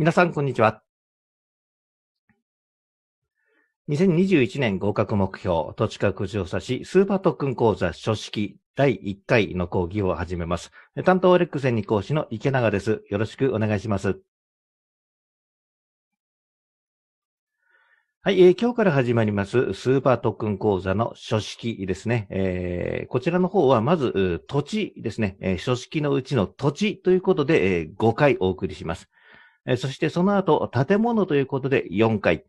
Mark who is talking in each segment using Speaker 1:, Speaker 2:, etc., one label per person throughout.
Speaker 1: 皆さん、こんにちは。
Speaker 2: 2021年合格目標、土地価格調査士、スーパー特訓講座書式第1回の講義を始めます。担当レックンに講師の池永です。
Speaker 1: よろしくお願いします。
Speaker 2: はい、えー、今日から始まりますスーパー特訓講座の書式ですね。えー、こちらの方はまず土地ですね、えー、書式のうちの土地ということで、えー、5回お送りします。そしてその後、建物ということで4回。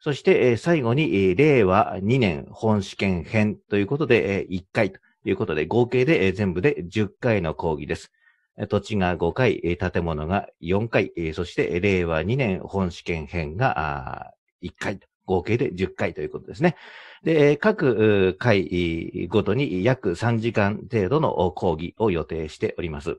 Speaker 2: そして、最後に、令和2年本試験編ということで、1回ということで、合計で、全部で10回の講義です。土地が5回、建物が4回、そして令和2年本試験編が1回合計で10回ということですね。で、各回ごとに約3時間程度の講義を予定しております。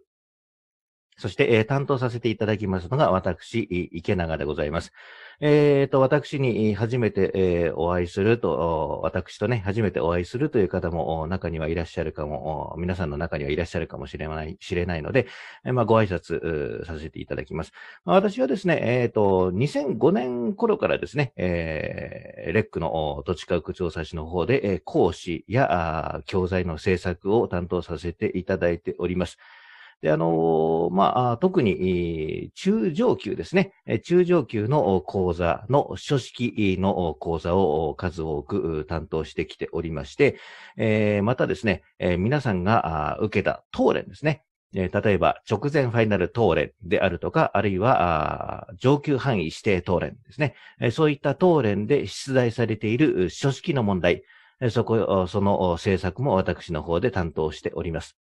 Speaker 2: そして、えー、担当させていただきますのが、私、池永でございます。えっ、ー、と、私に初めて、えー、お会いすると、私とね、初めてお会いするという方も中にはいらっしゃるかも、皆さんの中にはいらっしゃるかもしれない、知れないので、えー、まあ、ご挨拶させていただきます。まあ、私はですね、えっ、ー、と、2005年頃からですね、えー、レックの土地価格調査士の方で、えー、講師や教材の制作を担当させていただいております。で、あの、まあ、特に、中上級ですね。中上級の講座の書式の講座を数多く担当してきておりまして、えー、またですね、えー、皆さんが受けた当連ですね。例えば、直前ファイナル当連であるとか、あるいは、上級範囲指定当連ですね、そういった当連で出題されている書式の問題、そこ、その制作も私の方で担当しております。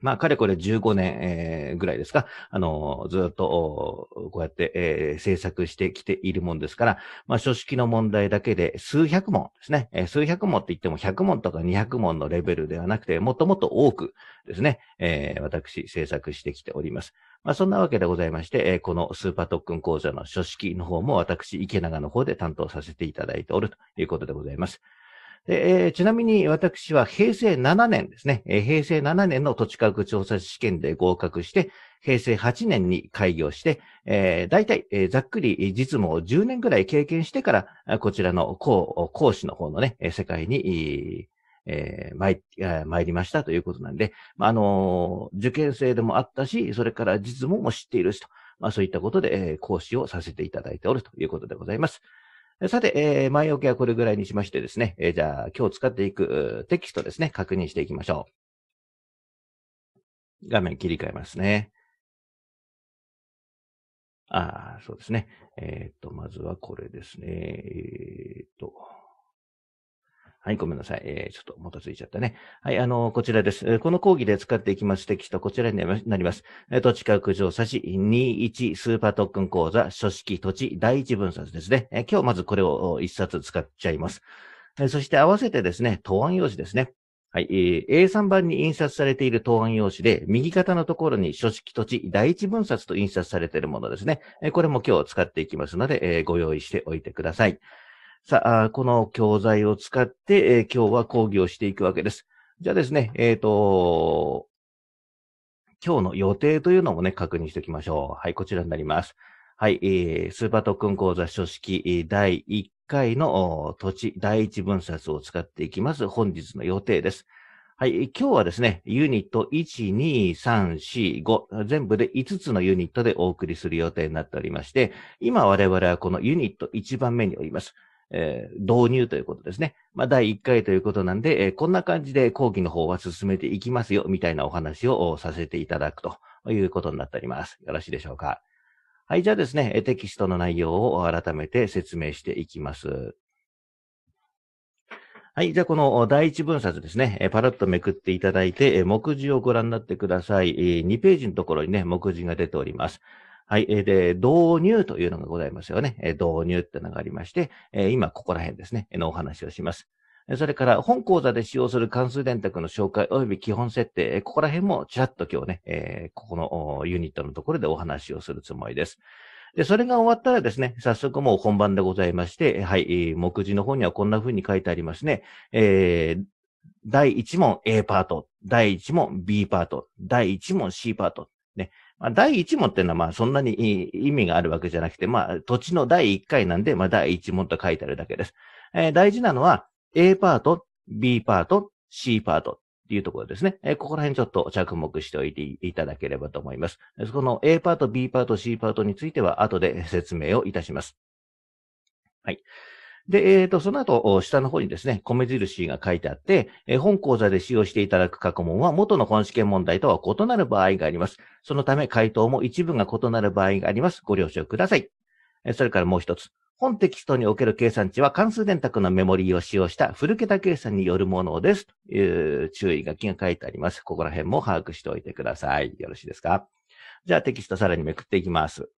Speaker 2: まあ、かれこれ15年、えー、ぐらいですか、あの、ずっと、こうやって、えー、制作してきているもんですから、まあ、書式の問題だけで数百問ですね、えー、数百問って言っても100問とか200問のレベルではなくて、もっともっと多くですね、えー、私、制作してきております。まあ、そんなわけでございまして、えー、このスーパー特訓講座の書式の方も私、池永の方で担当させていただいておるということでございます。えー、ちなみに私は平成7年ですね、えー、平成7年の土地価格調査試験で合格して、平成8年に開業して、えー、大体、えー、ざっくり実務を10年ぐらい経験してから、こちらの講講師の方のね、世界に、えー、参、参りましたということなんで、まあ、あのー、受験生でもあったし、それから実務も知っているしと、まあ、そういったことで、えー、講師をさせていただいておるということでございます。さて、えー、前置きはこれぐらいにしましてですね、えー、じゃあ今日使っていくテキストですね、確認し
Speaker 1: ていきましょう。画面切り替えますね。
Speaker 2: ああ、そうですね。えー、っと、まずはこれですね。えー、っと。はい、ごめんなさい。えー、ちょっともたついちゃったね。はい、あのー、こちらです。この講義で使っていきますテキスト、こちらになります。えー、と、地価上差し21スーパー特訓講座、書式土地第一分冊ですね。えー、今日まずこれを一冊使っちゃいます。えー、そして合わせてですね、答案用紙ですね。はい、えー、A3 番に印刷されている答案用紙で、右肩のところに書式土地第一分冊と印刷されているものですね。えー、これも今日使っていきますので、えー、ご用意しておいてください。さあ、この教材を使って、えー、今日は講義をしていくわけです。じゃあですね、えっ、ー、と、今日の予定というのもね、確認しておきましょう。はい、こちらになります。はい、えー、スーパー特訓講座書式第1回の土地第1分冊を使っていきます。本日の予定です。はい、今日はですね、ユニット1、2、3、4、5、全部で5つのユニットでお送りする予定になっておりまして、今我々はこのユニット1番目におります。えー、導入ということですね。まあ、第1回ということなんで、えー、こんな感じで講義の方は進めていきますよ、みたいなお話をさせていただくということになっております。よろしいでしょうか。はい、じゃあですね、テキストの内容を改めて説明していきます。はい。じゃあ、この第一分冊ですね。パラッとめくっていただいて、目次をご覧になってください。2ページのところにね、目次が出ております。はい。で、導入というのがございますよね。導入ってのがありまして、今ここら辺ですね、のお話をします。それから、本講座で使用する関数電卓の紹介及び基本設定、ここら辺もちらっと今日ね、ここのユニットのところでお話をするつもりです。で、それが終わったらですね、早速もう本番でございまして、はい、目次の方にはこんな風に書いてありますね。えー、第1問 A パート、第1問 B パート、第1問 C パート、ね、まあ、第1問っていうのは、まあ、そんなに意味があるわけじゃなくて、まあ、土地の第1回なんで、まあ、第1問と書いてあるだけです。えー、大事なのは、A パート、B パート、C パートっていうところですね。えー、ここら辺ちょっと着目しておいていただければと思います。そこの A パート、B パート、C パートについては、後で説明をいたします。はい。で、えっ、ー、と、その後、下の方にですね、米印が書いてあって、えー、本講座で使用していただく過去問は元の本試験問題とは異なる場合があります。そのため、回答も一部が異なる場合があります。ご了承ください。えー、それからもう一つ。本テキストにおける計算値は関数電卓のメモリーを使用した古桁計算によるものです。という注意書きが書いてあります。ここら辺も把握しておいてください。よろしいですかじゃあテキストさらにめくっていきます。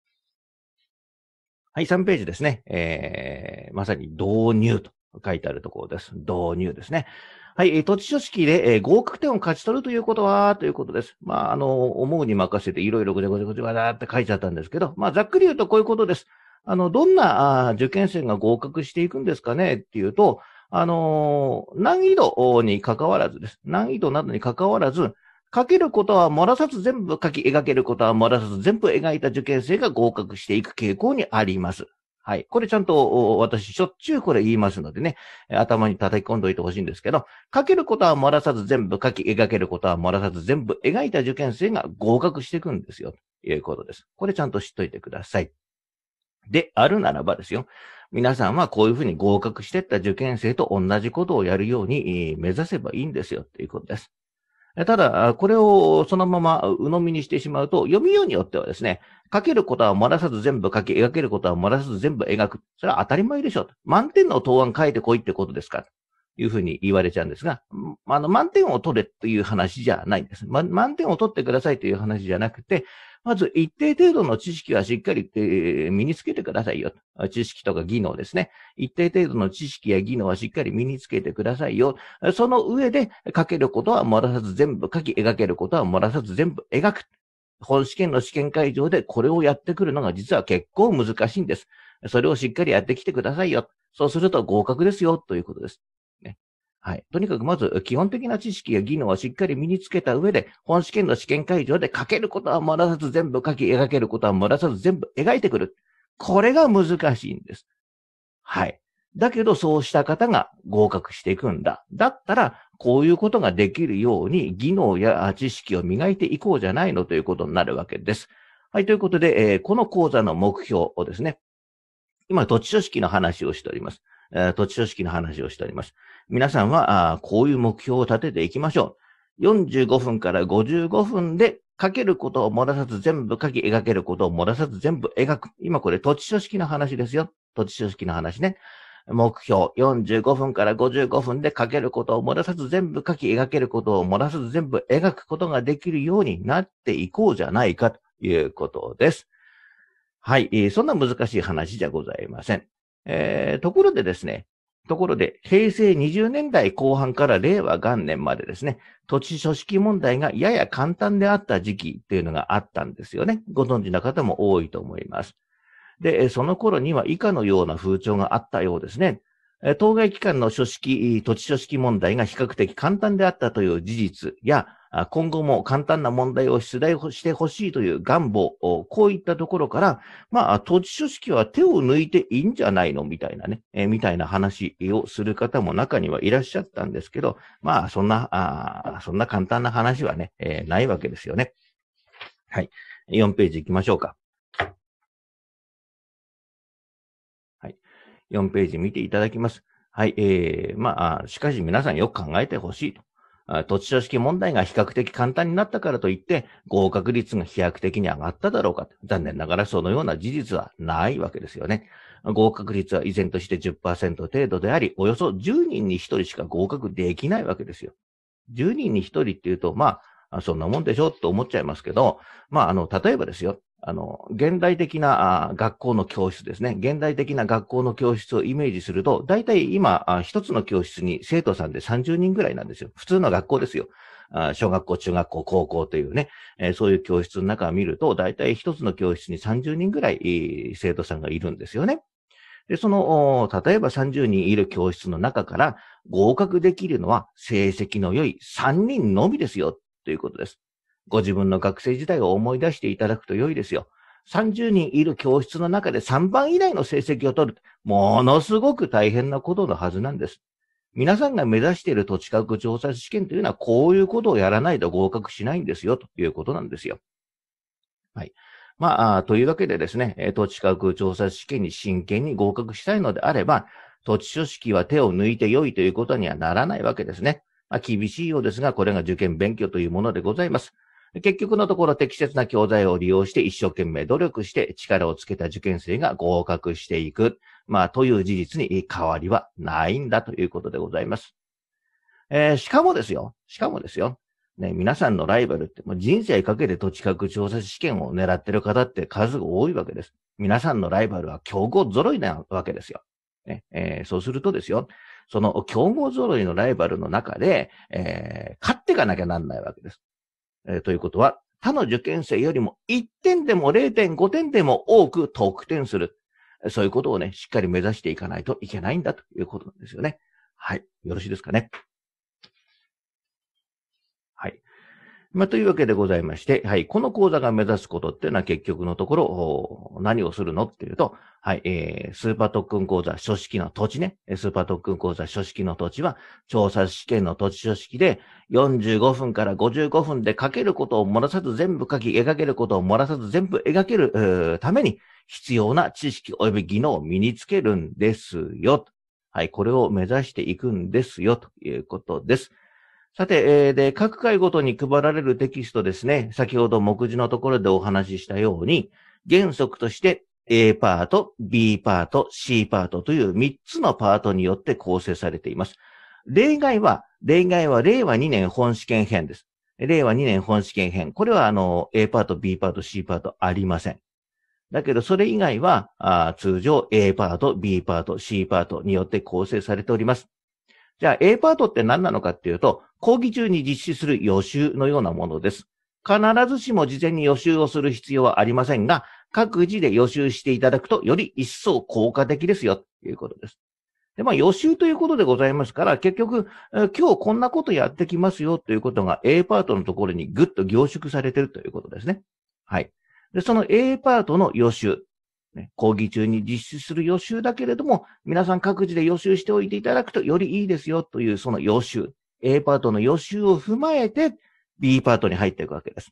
Speaker 2: はい、3ページですね。えー、まさに導入と書いてあるところです。導入ですね。はい、えー、土地書式で、えー、合格点を勝ち取るということは、ということです。まあ、あの、思うに任せていろいろごちゃごちゃごちゃごちゃって書いちゃったんですけど、まあ、ざっくり言うとこういうことです。あの、どんなあ受験生が合格していくんですかねっていうと、あのー、難易度に関わらずです。難易度などに関わらず、書けることは漏らさず全部書き、描けることは漏らさず全部描いた受験生が合格していく傾向にあります。はい。これちゃんと私しょっちゅうこれ言いますのでね、頭に叩き込んどいてほしいんですけど、書けることは漏らさず全部書き、描けることは漏らさず全部描いた受験生が合格していくんですよ。ということです。これちゃんと知っといてください。であるならばですよ。皆さんはこういうふうに合格していった受験生と同じことをやるように目指せばいいんですよ。ということです。ただ、これをそのまま鵜呑みにしてしまうと、読みようによってはですね、書けることは漏らさず全部書き、描けることは漏らさず全部描く。それは当たり前でしょ。満点の答案書いてこいってことですか。というふうに言われちゃうんですが、あの、満点を取れという話じゃないんです。ま、満点を取ってくださいという話じゃなくて、まず一定程度の知識はしっかり、えー、身につけてくださいよ。知識とか技能ですね。一定程度の知識や技能はしっかり身につけてくださいよ。その上で書けることは漏らさず全部書き、描けることは漏らさず全部描く。本試験の試験会場でこれをやってくるのが実は結構難しいんです。それをしっかりやってきてくださいよ。そうすると合格ですよ、ということです。はい。とにかくまず、基本的な知識や技能はしっかり身につけた上で、本試験の試験会場で書けることは漏らさず全部書き、描けることは漏らさず全部描いてくる。これが難しいんです。はい。だけど、そうした方が合格していくんだ。だったら、こういうことができるように、技能や知識を磨いていこうじゃないのということになるわけです。はい。ということで、えー、この講座の目標をですね、今、土地書式の話をしております。えー、土地書式の話をしております。皆さんは、あこういう目標を立てていきましょう。45分から55分で書けることを漏らさず全部書き、描けることを漏らさず全部描く。今これ土地書式の話ですよ。土地書式の話ね。目標45分から55分で書けることを漏らさず全部書き、描けることを漏らさず全部描くことができるようになっていこうじゃないかということです。はい。そんな難しい話じゃございません。えー、ところでですね、ところで、平成20年代後半から令和元年までですね、土地書式問題がやや簡単であった時期というのがあったんですよね。ご存知の方も多いと思います。で、その頃には以下のような風潮があったようですね。当該機関の書式、土地書式問題が比較的簡単であったという事実や、今後も簡単な問題を出題してほしいという願望、こういったところから、まあ、当地書式は手を抜いていいんじゃないのみたいなね、えー、みたいな話をする方も中にはいらっしゃったんですけど、まあ、そんな、あそんな簡単な話はね、えー、ないわけですよね。はい。4ページ行きましょう
Speaker 1: か。はい。4ページ見て
Speaker 2: いただきます。はい。えー、まあ、しかし皆さんよく考えてほしいと。土地書式問題が比較的簡単になったからといって、合格率が飛躍的に上がっただろうか。残念ながらそのような事実はないわけですよね。合格率は依然として10%程度であり、およそ10人に1人しか合格できないわけですよ。10人に1人っていうと、まあ、そんなもんでしょうと思っちゃいますけど、まあ、あの、例えばですよ。あの、現代的な学校の教室ですね。現代的な学校の教室をイメージすると、大体今、一つの教室に生徒さんで30人ぐらいなんですよ。普通の学校ですよ。小学校、中学校、高校というね、えー、そういう教室の中を見ると、大体一つの教室に30人ぐらい生徒さんがいるんですよね。で、その、例えば30人いる教室の中から合格できるのは成績の良い3人のみですよ、ということです。ご自分の学生時代を思い出していただくと良いですよ。30人いる教室の中で3番以内の成績を取る。ものすごく大変なことのはずなんです。皆さんが目指している土地価格調査試験というのは、こういうことをやらないと合格しないんですよ、ということなんですよ。はい。まあ、というわけでですね、土地価格調査試験に真剣に合格したいのであれば、土地書式は手を抜いて良いということにはならないわけですね。まあ、厳しいようですが、これが受験勉強というものでございます。結局のところ適切な教材を利用して一生懸命努力して力をつけた受験生が合格していく。まあ、という事実に変わりはないんだということでございます。えー、しかもですよ。しかもですよ。ね、皆さんのライバルって、もう人生かけて土地価格調査試験を狙ってる方って数が多いわけです。皆さんのライバルは競合揃いなわけですよ。ねえー、そうするとですよ、その競合揃いのライバルの中で、えー、勝っていかなきゃなんないわけです。えー、ということは、他の受験生よりも1点でも0.5点でも多く得点する。そういうことをね、しっかり目指していかないといけないんだということなんですよね。はい。よろしいですかね。はい。まあ、というわけでございまして、はい、この講座が目指すことっていうのは結局のところ、何をするのっていうと、はい、えー、スーパー特訓講座書式の土地ね、スーパー特訓講座書式の土地は、調査試験の土地書式で、45分から55分で書けることを漏らさず全部書き、描けることを漏らさず全部描けるために、必要な知識及び技能を身につけるんですよ。はい、これを目指していくんですよ、ということです。さて、えー、で、各回ごとに配られるテキストですね、先ほど目次のところでお話ししたように、原則として A パート、B パート、C パートという3つのパートによって構成されています。例外は、例外は令和2年本試験編です。令和2年本試験編。これはあの、A パート、B パート、C パートありません。だけど、それ以外は、通常 A パート、B パート、C パートによって構成されております。じゃあ A パートって何なのかっていうと、講義中に実施する予習のようなものです。必ずしも事前に予習をする必要はありませんが、各自で予習していただくと、より一層効果的ですよ、ということです。で、まあ予習ということでございますから、結局、今日こんなことやってきますよということが A パートのところにぐっと凝縮されているということですね。はい。で、その A パートの予習。ね、講義中に実施する予習だけれども、皆さん各自で予習しておいていただくとよりいいですよというその予習、A パートの予習を踏まえて B パートに入っていくわけです。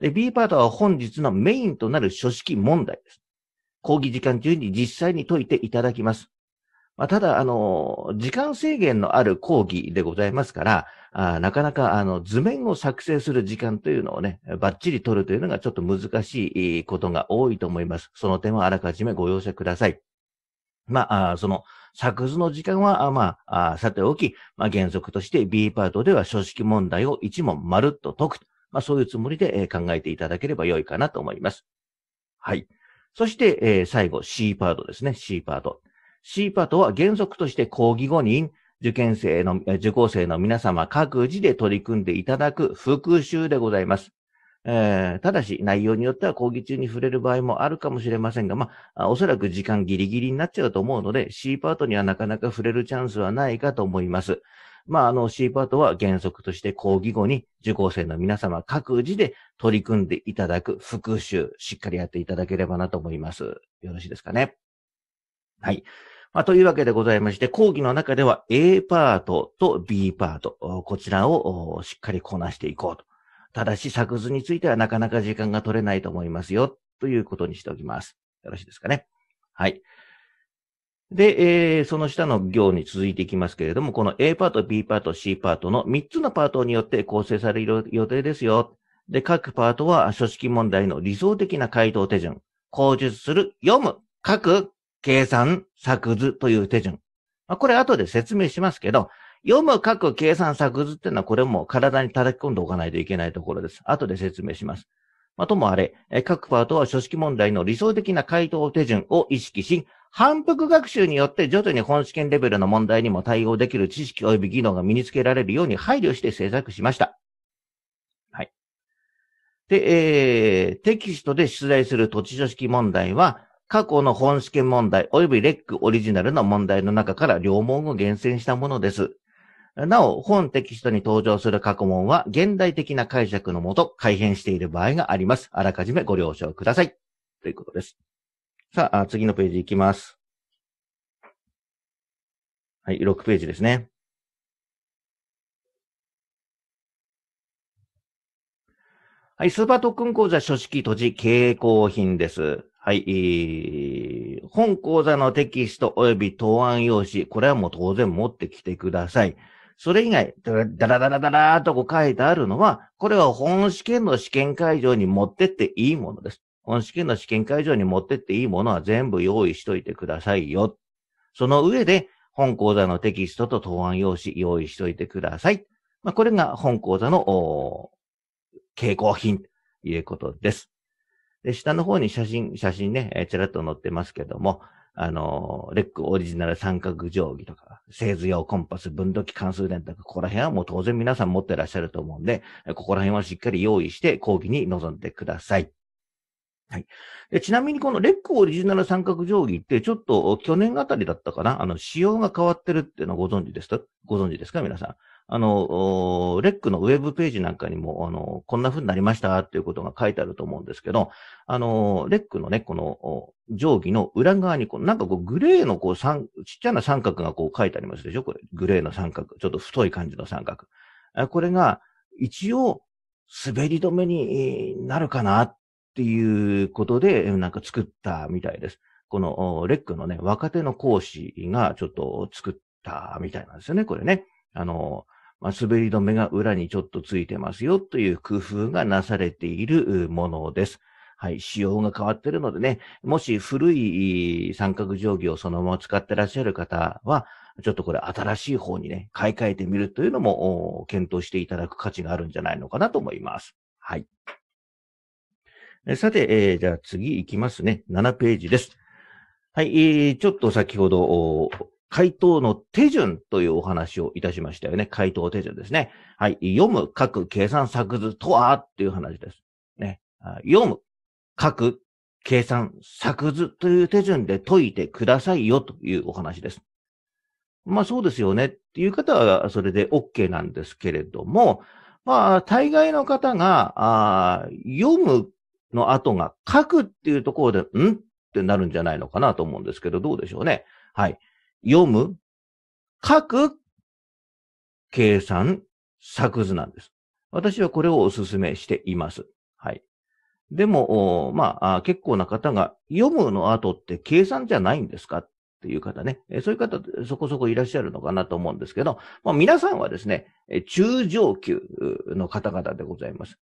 Speaker 2: で、B パートは本日のメインとなる書式問題です。講義時間中に実際に解いていただきます。まあ、ただ、あの、時間制限のある講義でございますから、あなかなか、あの、図面を作成する時間というのをね、バッチリ取るというのがちょっと難しいことが多いと思います。その点はあらかじめご容赦ください。まあ、あその、作図の時間は、あまあ、あさておき、まあ、原則として B パートでは書式問題を1問まるっと解く。まあ、そういうつもりで、考えていただければ良いかなと思います。はい。そして、えー、最後 C パートですね。C パート。C パートは原則として講義後に、受験生の、受講生の皆様各自で取り組んでいただく復習でございます。えー、ただし、内容によっては講義中に触れる場合もあるかもしれませんが、まあ、おそらく時間ギリギリになっちゃうと思うので、C パートにはなかなか触れるチャンスはないかと思います。まあ、あの C パートは原則として講義後に受講生の皆様各自で取り組んでいただく復習、しっかりやっていただければなと思います。よろしいですかね。はい。まあ、というわけでございまして、講義の中では A パートと B パート、こちらをしっかりこなしていこうと。ただし、作図についてはなかなか時間が取れないと思いますよ、ということにしておきます。よろしいですかね。はい。で、えー、その下の行に続いていきますけれども、この A パート、B パート、C パートの3つのパートによって構成される予定ですよ。で、各パートは書式問題の理想的な回答手順、口述する、読む、書く、計算、作図という手順。まあ、これ後で説明しますけど、読む、書く、計算、作図っていうのはこれも体に叩き込んでおかないといけないところです。後で説明します。まあ、ともあれ、各パートは書式問題の理想的な回答手順を意識し、反復学習によって徐々に本試験レベルの問題にも対応できる知識及び技能が身につけられるように配慮して制作しました。はい。で、えー、テキストで出題する土地書式問題は、過去の本試験問題及びレックオリジナルの問題の中から両問を厳選したものです。なお、本テキストに登場する過去問は現代的な解釈のもと改変している場合があります。あらかじめご了承ください。ということです。さあ、次のページいきます。はい、6ページですね。はい、スーパー特訓講座書式閉じ、傾向品です。はい、えー、本講座のテキスト及び答案用紙、これはもう当然持ってきてください。それ以外、だらだらだらーとこう書いてあるのは、これは本試験の試験会場に持ってっていいものです。本試験の試験会場に持ってっていいものは全部用意しといてくださいよ。その上で、本講座のテキストと答案用紙用意しといてください。まあ、これが本講座の、傾向品ということです。で、下の方に写真、写真ね、えちらっと載ってますけども、あのレックオリジナル三角定規とか、製図用コンパス、分度器関数電卓、ここら辺はもう当然皆さん持ってらっしゃると思うんで、ここら辺はしっかり用意して講義に臨んでください。はい。でちなみにこのレックオリジナル三角定規ってちょっと去年あたりだったかなあの、仕様が変わってるっていうのはご存知ですかご存知ですか皆さん。あの、レックのウェブページなんかにも、あの、こんな風になりましたっていうことが書いてあると思うんですけど、あの、レックのね、この定規の裏側にこう、なんかこうグレーのこう三、ちっちゃな三角がこう書いてありますでしょこれ、グレーの三角。ちょっと太い感じの三角。これが一応滑り止めになるかなっていうことで、なんか作ったみたいです。このレックのね、若手の講師がちょっと作ったみたいなんですよね、これね。あの、まあ、滑り止めが裏にちょっとついてますよという工夫がなされているものです。はい、仕様が変わってるのでね、もし古い三角定規をそのまま使ってらっしゃる方は、ちょっとこれ新しい方にね、買い替えてみるというのも検討していただく価値があるんじゃないのかなと思います。はい。さて、えー、じゃあ次行きますね。7ページです。はい、えー、ちょっと先ほど回答の手順というお話をいたしましたよね。回答手順ですね。はい。読む、書く、計算、作図とはっていう話です。ね。読む、書く、計算、作図という手順で解いてくださいよというお話です。まあそうですよねっていう方はそれで OK なんですけれども、まあ大概の方が、読むの後が書くっていうところで、んってなるんじゃないのかなと思うんですけど、どうでしょうね。はい。読む、書く、計算、作図なんです。私はこれをお勧めしています。はい。でも、まあ、結構な方が、読むの後って計算じゃないんですかっていう方ね。そういう方、そこそこいらっしゃるのかなと思うんですけど、まあ、皆さんはですね、中上級の方々でございます。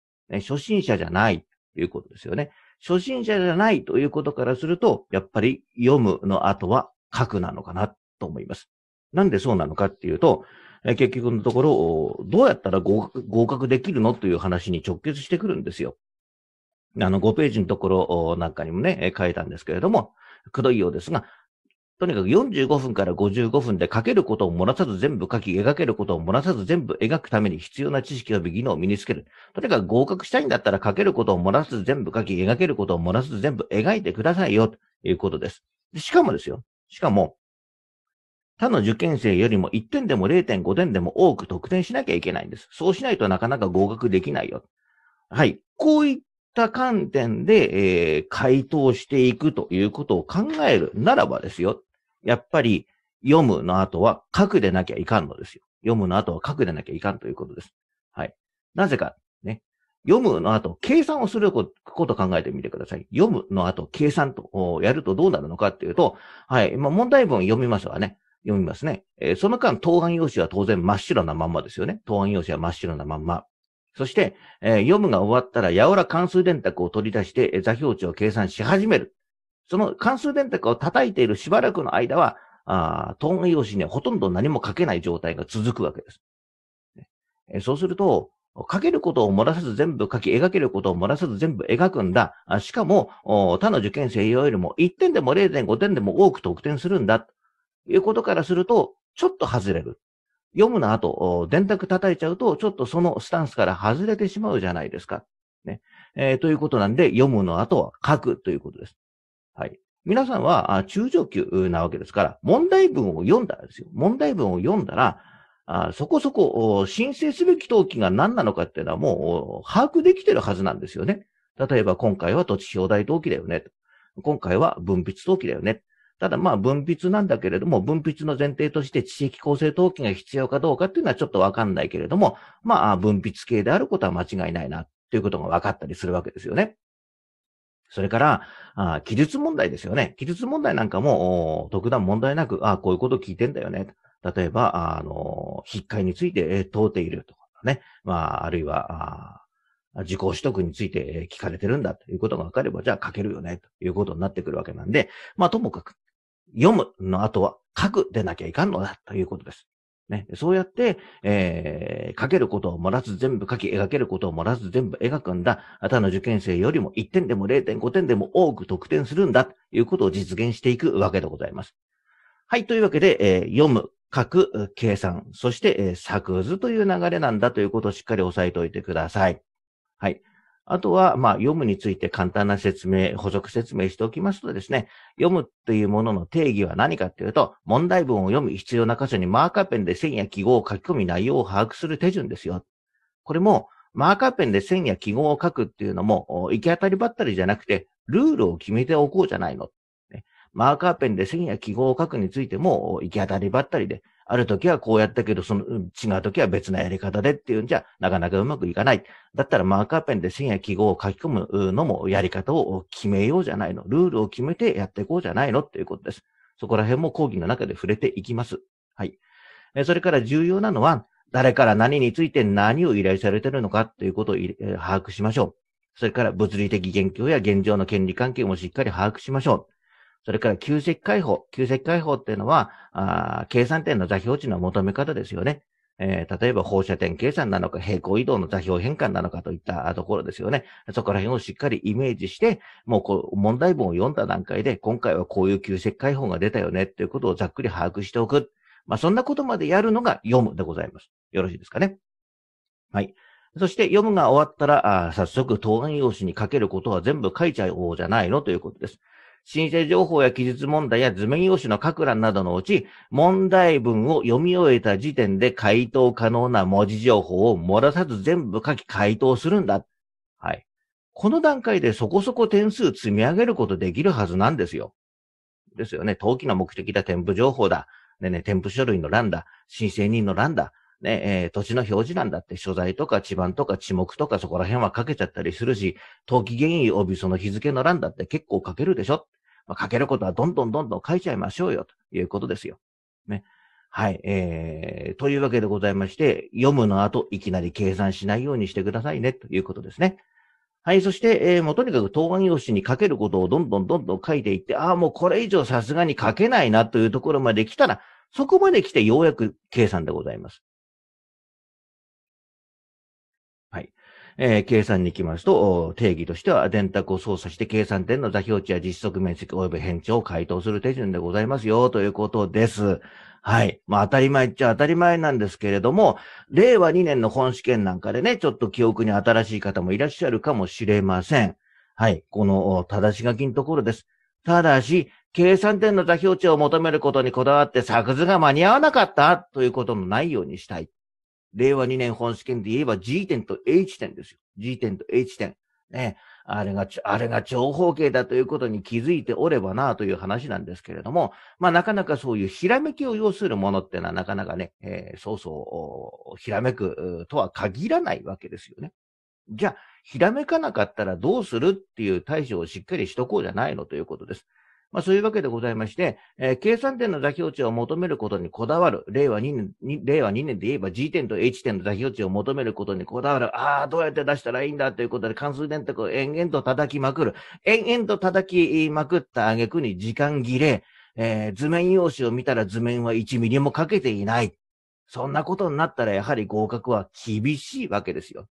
Speaker 2: 初心者じゃないということですよね。初心者じゃないということからすると、やっぱり読むの後は書くなのかなっと思います。なんでそうなのかっていうと、結局のところ、どうやったら合格できるのという話に直結してくるんですよ。あの、5ページのところなんかにもね、書いたんですけれども、くどいようですが、とにかく45分から55分で書けることを漏らさず全部書き、描けることを漏らさず全部描くために必要な知識や技能を身につける。とにかく合格したいんだったら書けることを漏らさず全部書き、描けることを漏らさず全部描いてくださいよ、ということです。しかもですよ。しかも、他の受験生よりも1点でも0.5点でも多く得点しなきゃいけないんです。そうしないとなかなか合格できないよ。はい。こういった観点で、えー、回答していくということを考えるならばですよ。やっぱり、読むの後は書くでなきゃいかんのですよ。読むの後は書くでなきゃいかんということです。はい。なぜか、ね。読むの後、計算をすること考えてみてください。読むの後、計算とやるとどうなるのかっていうと、はい。まあ、問題文読みますわね。読みますね。えー、その間、答案用紙は当然真っ白なまんまですよね。答案用紙は真っ白なまんま。そして、えー、読むが終わったら、やおら関数電卓を取り出して、座標値を計算し始める。その関数電卓を叩いているしばらくの間は、答案用紙にはほとんど何も書けない状態が続くわけです。えそうすると、書けることを漏らさず全部書き、描けることを漏らさず全部描くんだ。しかも、他の受験生よりも1点でも0.5点でも多く得点するんだ。いうことからすると、ちょっと外れる。読むの後、電卓叩いちゃうと、ちょっとそのスタンスから外れてしまうじゃないですか。ね。えー、ということなんで、読むの後は書くということです。はい。皆さんは中上級なわけですから、問題文を読んだらですよ。問題文を読んだら、あそこそこ申請すべき登記が何なのかっていうのはもう把握できてるはずなんですよね。例えば今回は土地表題登記だよね。今回は分泌登記だよね。ただまあ分泌なんだけれども、分泌の前提として地域構成登記が必要かどうかっていうのはちょっとわかんないけれども、まあ分泌系であることは間違いないなっていうことが分かったりするわけですよね。それから、あ記述問題ですよね。記述問題なんかも、特段問題なく、あこういうこと聞いてんだよね。例えば、あの、筆会について、えー、問うているとかね。まあ、あるいは、自己取得について聞かれてるんだということがわかれば、じゃあ書けるよね、ということになってくるわけなんで、まあともかく、読むの後は書くでなきゃいかんのだということです。ね、そうやって、えー、書けることを漏らず全部書き、描けることを漏らず全部描くんだ。他の受験生よりも1点でも0.5点でも多く得点するんだ。ということを実現していくわけでございます。はい。というわけで、えー、読む、書く、計算、そして、えー、作図という流れなんだということをしっかり押さえておいてください。はい。あとは、まあ、読むについて簡単な説明、補足説明しておきますとですね、読むというものの定義は何かというと、問題文を読む必要な箇所にマーカーペンで線や記号を書き込み内容を把握する手順ですよ。これも、マーカーペンで線や記号を書くっていうのも、行き当たりばったりじゃなくて、ルールを決めておこうじゃないの。マーカーペンで線や記号を書くについても、行き当たりばったりで、ある時はこうやったけど、その、違う時は別なやり方でっていうんじゃ、なかなかうまくいかない。だったらマーカーペンで線や記号を書き込むのもやり方を決めようじゃないの。ルールを決めてやっていこうじゃないのっていうことです。そこら辺も講義の中で触れていきます。はい。それから重要なのは、誰から何について何を依頼されてるのかっていうことを把握しましょう。それから物理的現況や現状の権利関係もしっかり把握しましょう。それから旧石解放。旧石解放っていうのは、あ計算点の座標値の求め方ですよね。えー、例えば放射点計算なのか、平行移動の座標変換なのかといったところですよね。そこら辺をしっかりイメージして、もうこう問題文を読んだ段階で、今回はこういう旧石解放が出たよねっていうことをざっくり把握しておく。まあ、そんなことまでやるのが読むでございます。よろしいですかね。はい。そして読むが終わったら、あ早速答案用紙に書けることは全部書いちゃおうじゃないのということです。申請情報や記述問題や図面用紙の各欄などのうち、問題文を読み終えた時点で回答可能な文字情報を漏らさず全部書き回答するんだ。はい。この段階でそこそこ点数積み上げることできるはずなんですよ。ですよね。登記の目的だ、添付情報だ。ねね、添付書類の欄だ。申請人の欄だ。ね、えー、土地の表示欄だって所在とか地盤とか地目とかそこら辺は書けちゃったりするし、登記原因帯びその日付の欄だって結構書けるでしょまあ、書けることはどんどんどんどん書いちゃいましょうよ、ということですよ。ね。はい。えー、というわけでございまして、読むの後、いきなり計算しないようにしてくださいね、ということですね。はい。そして、えー、もうとにかく答案用紙に書けることをどんどんどんどん書いていって、ああ、もうこれ以上さすがに書けないなというところまで来たら、そこまで
Speaker 1: 来てようやく計算でございます。
Speaker 2: えー、計算に行きますと、定義としては、電卓を操作して計算点の座標値や実測面積及び変調を回答する手順でございますよ、ということです。はい。まあ当たり前っちゃ当たり前なんですけれども、令和2年の本試験なんかでね、ちょっと記憶に新しい方もいらっしゃるかもしれません。はい。この、正し書きのところです。ただし、計算点の座標値を求めることにこだわって作図が間に合わなかったということのないようにしたい。令和2年本試験で言えば G 点と H 点ですよ。G 点と H 点。ね。あれが、あれが長方形だということに気づいておればなという話なんですけれども、まあなかなかそういうひらめきを要するものっていうのはなかなかね、えー、そうそう、ひらめくとは限らないわけですよね。じゃあ、ひらめかなかったらどうするっていう対処をしっかりしとこうじゃないのということです。まあそういうわけでございまして、えー、計算点の座標値を求めることにこだわる。令和2年、令和2年で言えば G 点と H 点の座標値を求めることにこだわる。ああ、どうやって出したらいいんだということで関数電卓を延々と叩きまくる。延々と叩きまくった挙句に時間切れ。えー、図面用紙を見たら図面は1ミリもかけていない。そんなことになったらやはり合格は厳しいわけですよ。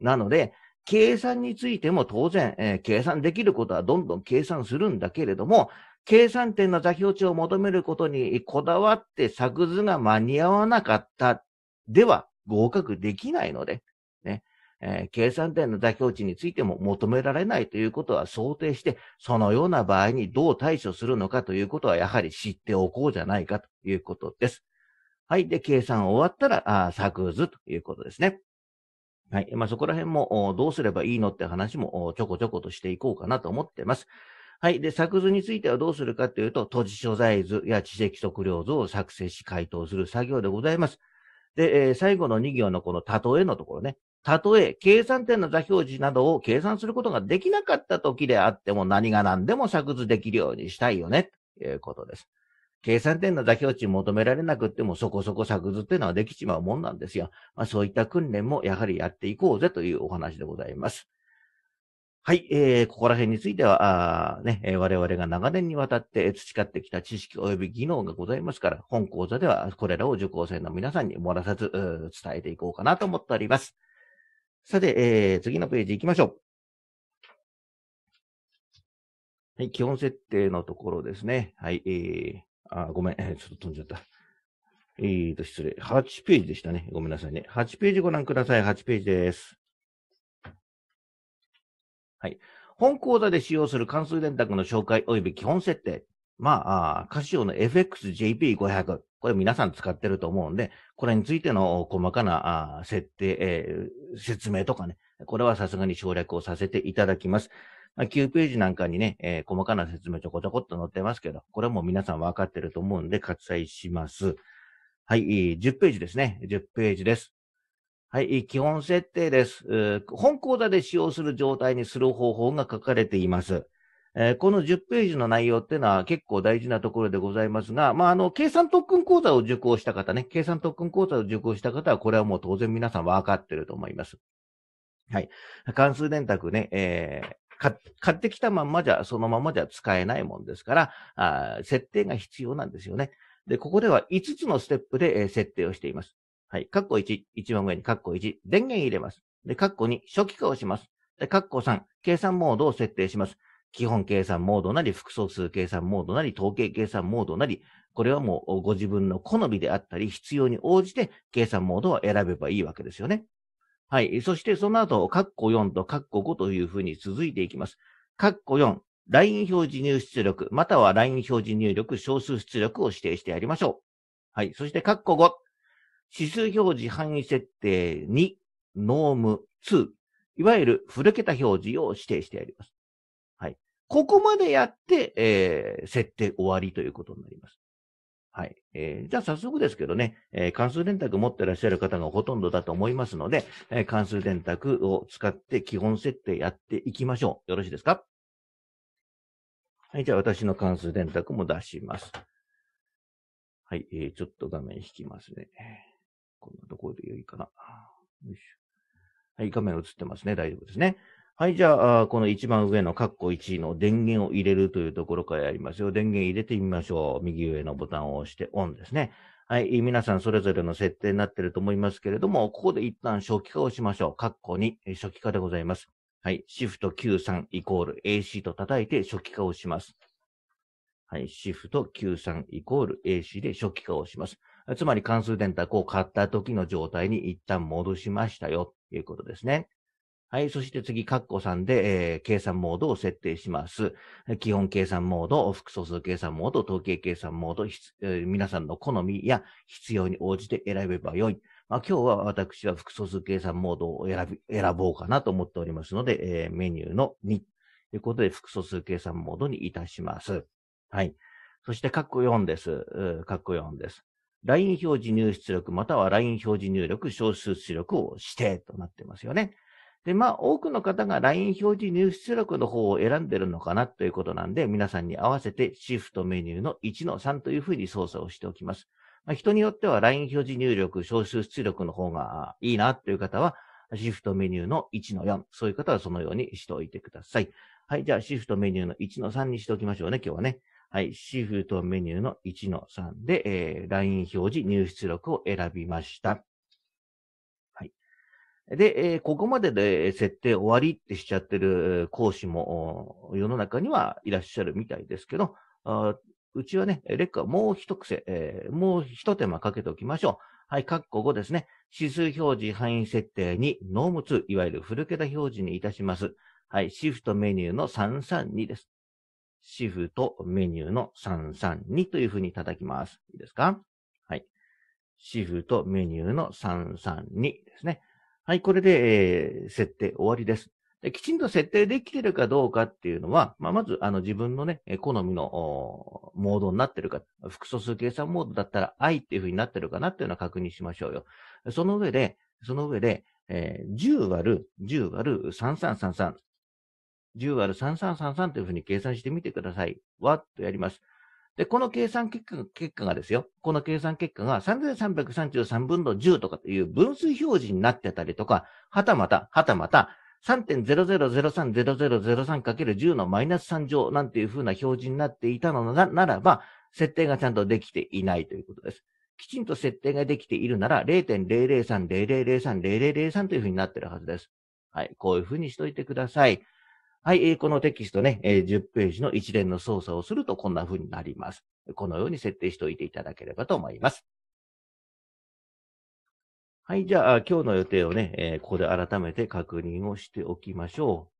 Speaker 2: なので、計算についても当然、えー、計算できることはどんどん計算するんだけれども、計算点の座標値を求めることにこだわって作図が間に合わなかったでは合格できないので、ね、えー、計算点の座標値についても求められないということは想定して、そのような場合にどう対処するのかということはやはり知っておこうじゃないかということです。はい。で、計算終わったら、あ作図ということですね。はい。まあ、そこら辺もどうすればいいのって話もちょこちょことしていこうかなと思ってます。はい。で、作図についてはどうするかというと、都市所在図や知的測量図を作成し回答する作業でございます。で、えー、最後の2行のこの例えのところね。例え、計算点の座標値などを計算することができなかった時であっても何が何でも作図できるようにしたいよね、ということです。計算点の妥協値求められなくってもそこそこ作図っていうのはできちまうもんなんですよ。まあ、そういった訓練もやはりやっていこうぜというお話でございます。はい、えー、ここら辺については、あね、我々が長年にわたって培ってきた知識及び技能がございますから、本講座ではこれらを受講生の皆さんに漏らさず伝えていこうかなと思っております。さ
Speaker 1: て、えー、次のページ行きましょう。はい、基
Speaker 2: 本設定のところですね。はい、えー、あ、ごめん、ちょっと飛んじゃった。えーと、失礼。8ページでしたね。ごめんなさいね。8ページご覧ください。8ページです。はい。本講座で使用する関数電卓の紹介及び基本設定。まあ、あカシオの FXJP500。これ皆さん使ってると思うんで、これについての細かな設定、えー、説明とかね。これはさすがに省略をさせていただきます。9ページなんかにね、えー、細かな説明ちょこちょこっと載ってますけど、これも皆さん分かってると思うんで割愛します。はい、10ページですね。10ページです。はい、基本設定です。本講座で使用する状態にする方法が書かれています。えー、この10ページの内容っていうのは結構大事なところでございますが、まあ、あの、計算特訓講座を受講した方ね、計算特訓講座を受講した方は、これはもう当然皆さん分かってると思います。はい。関数電卓ね、えー、買ってきたまんまじゃ、そのままじゃ使えないもんですから、あ設定が必要なんですよね。で、ここでは5つのステップで、えー、設定をしています。はい。カッコ1、一番上にカッコ1、電源入れます。で、カッコ2、初期化をします。で、カッコ3、計算モードを設定します。基本計算モードなり、複素数計算モードなり、統計計算モードなり、これはもうご自分の好みであったり、必要に応じて計算モードを選べばいいわけですよね。はい。そしてその後、カッコ4とカッコ5というふうに続いていきます。カッコ4、LINE 表示入出力、または LINE 表示入力、小数出力を指定してやりましょう。はい。そしてカッコ5、指数表示範囲設定2、ノーム2、いわゆる古桁表示を指定してやります。はい。ここまでやって、えー、設定終わりということになります。はい。えー、じゃあ早速ですけどね、えー、関数電卓持ってらっしゃる方がほとんどだと思いますので、えー、関数電卓を使って基本設定やっていきましょう。よろしいですかはい。じゃあ私の関数電卓も出します。はい。えー、ちょっと画面引きますね。こんなところでよいかな。よいしょ。はい。画面映ってますね。大丈夫ですね。はい、じゃあ、この一番上の括弧1の電源を入れるというところからやりますよ。電源入れてみましょう。右上のボタンを押してオンですね。はい、皆さんそれぞれの設定になっていると思いますけれども、ここで一旦初期化をしましょう。括弧2、初期化でございます。はい、シフト93イコール AC と叩いて初期化をします。はい、シフト93イコール AC で初期化をします。つまり関数電卓を買った時の状態に一旦戻しましたよ、ということですね。はい。そして次、カッコ3で、えー、計算モードを設定します。基本計算モード、複素数計算モード、統計計算モード、えー、皆さんの好みや必要に応じて選べばよい。まあ、今日は私は複素数計算モードを選び、選ぼうかなと思っておりますので、えー、メニューの2ということで、複素数計算モードにいたします。はい。そして、カッコ4です。カッコ4です。ライン表示入出力、またはライン表示入力、小数出力を指定となってますよね。で、まあ、多くの方が LINE 表示入出力の方を選んでるのかなということなんで、皆さんに合わせてシフトメニューの1の3というふうに操作をしておきます。まあ、人によっては LINE 表示入力、消臭出力の方がいいなという方は、シフトメニューの1の4。そういう方はそのようにしておいてください。はい。じゃあ、シフトメニューの1の3にしておきましょうね、今日はね。はい。シフトメニューの1の3で、えー、LINE 表示入出力を選びました。で、えー、ここまでで設定終わりってしちゃってる講師も世の中にはいらっしゃるみたいですけど、あうちはね、レッカーもう一癖、えー、もう一手間かけておきましょう。はい、括弧5ですね。指数表示範囲設定にノーム2、いわゆる古桁表示にいたします。はい、シフトメニューの332です。シフトメニューの332というふうに叩きます。いいですかはい。シフトメニューの332ですね。はい、これで、えー、設定終わりです。きちんと設定できてるかどうかっていうのは、まあ、まず、あの、自分のね、好みの、モードになってるか、複素数計算モードだったら i っていうふうになってるかなっていうのは確認しましょうよ。その上で、その上で、えー、10割る、10割る3333。10割る3333というふうに計算してみてください。わっとやります。で、この計算結果結果がですよ、この計算結果が3333分の10とかという分数表示になってたりとか、はたまた、はたまた、3.00030003×10 のマイナス3乗なんていう風な表示になっていたのならば、設定がちゃんとできていないということです。きちんと設定ができているなら、0 0 0 3 0 0 0 3 0 0 3という風になってるはずです。はい。こういう風にしといてください。はい、このテキストね、10ページの一連の操作をするとこんな風になります。このように設定しておいていただければと思います。
Speaker 1: はい、じゃあ、今日の予定をね、えここで改めて確認をしておきましょう。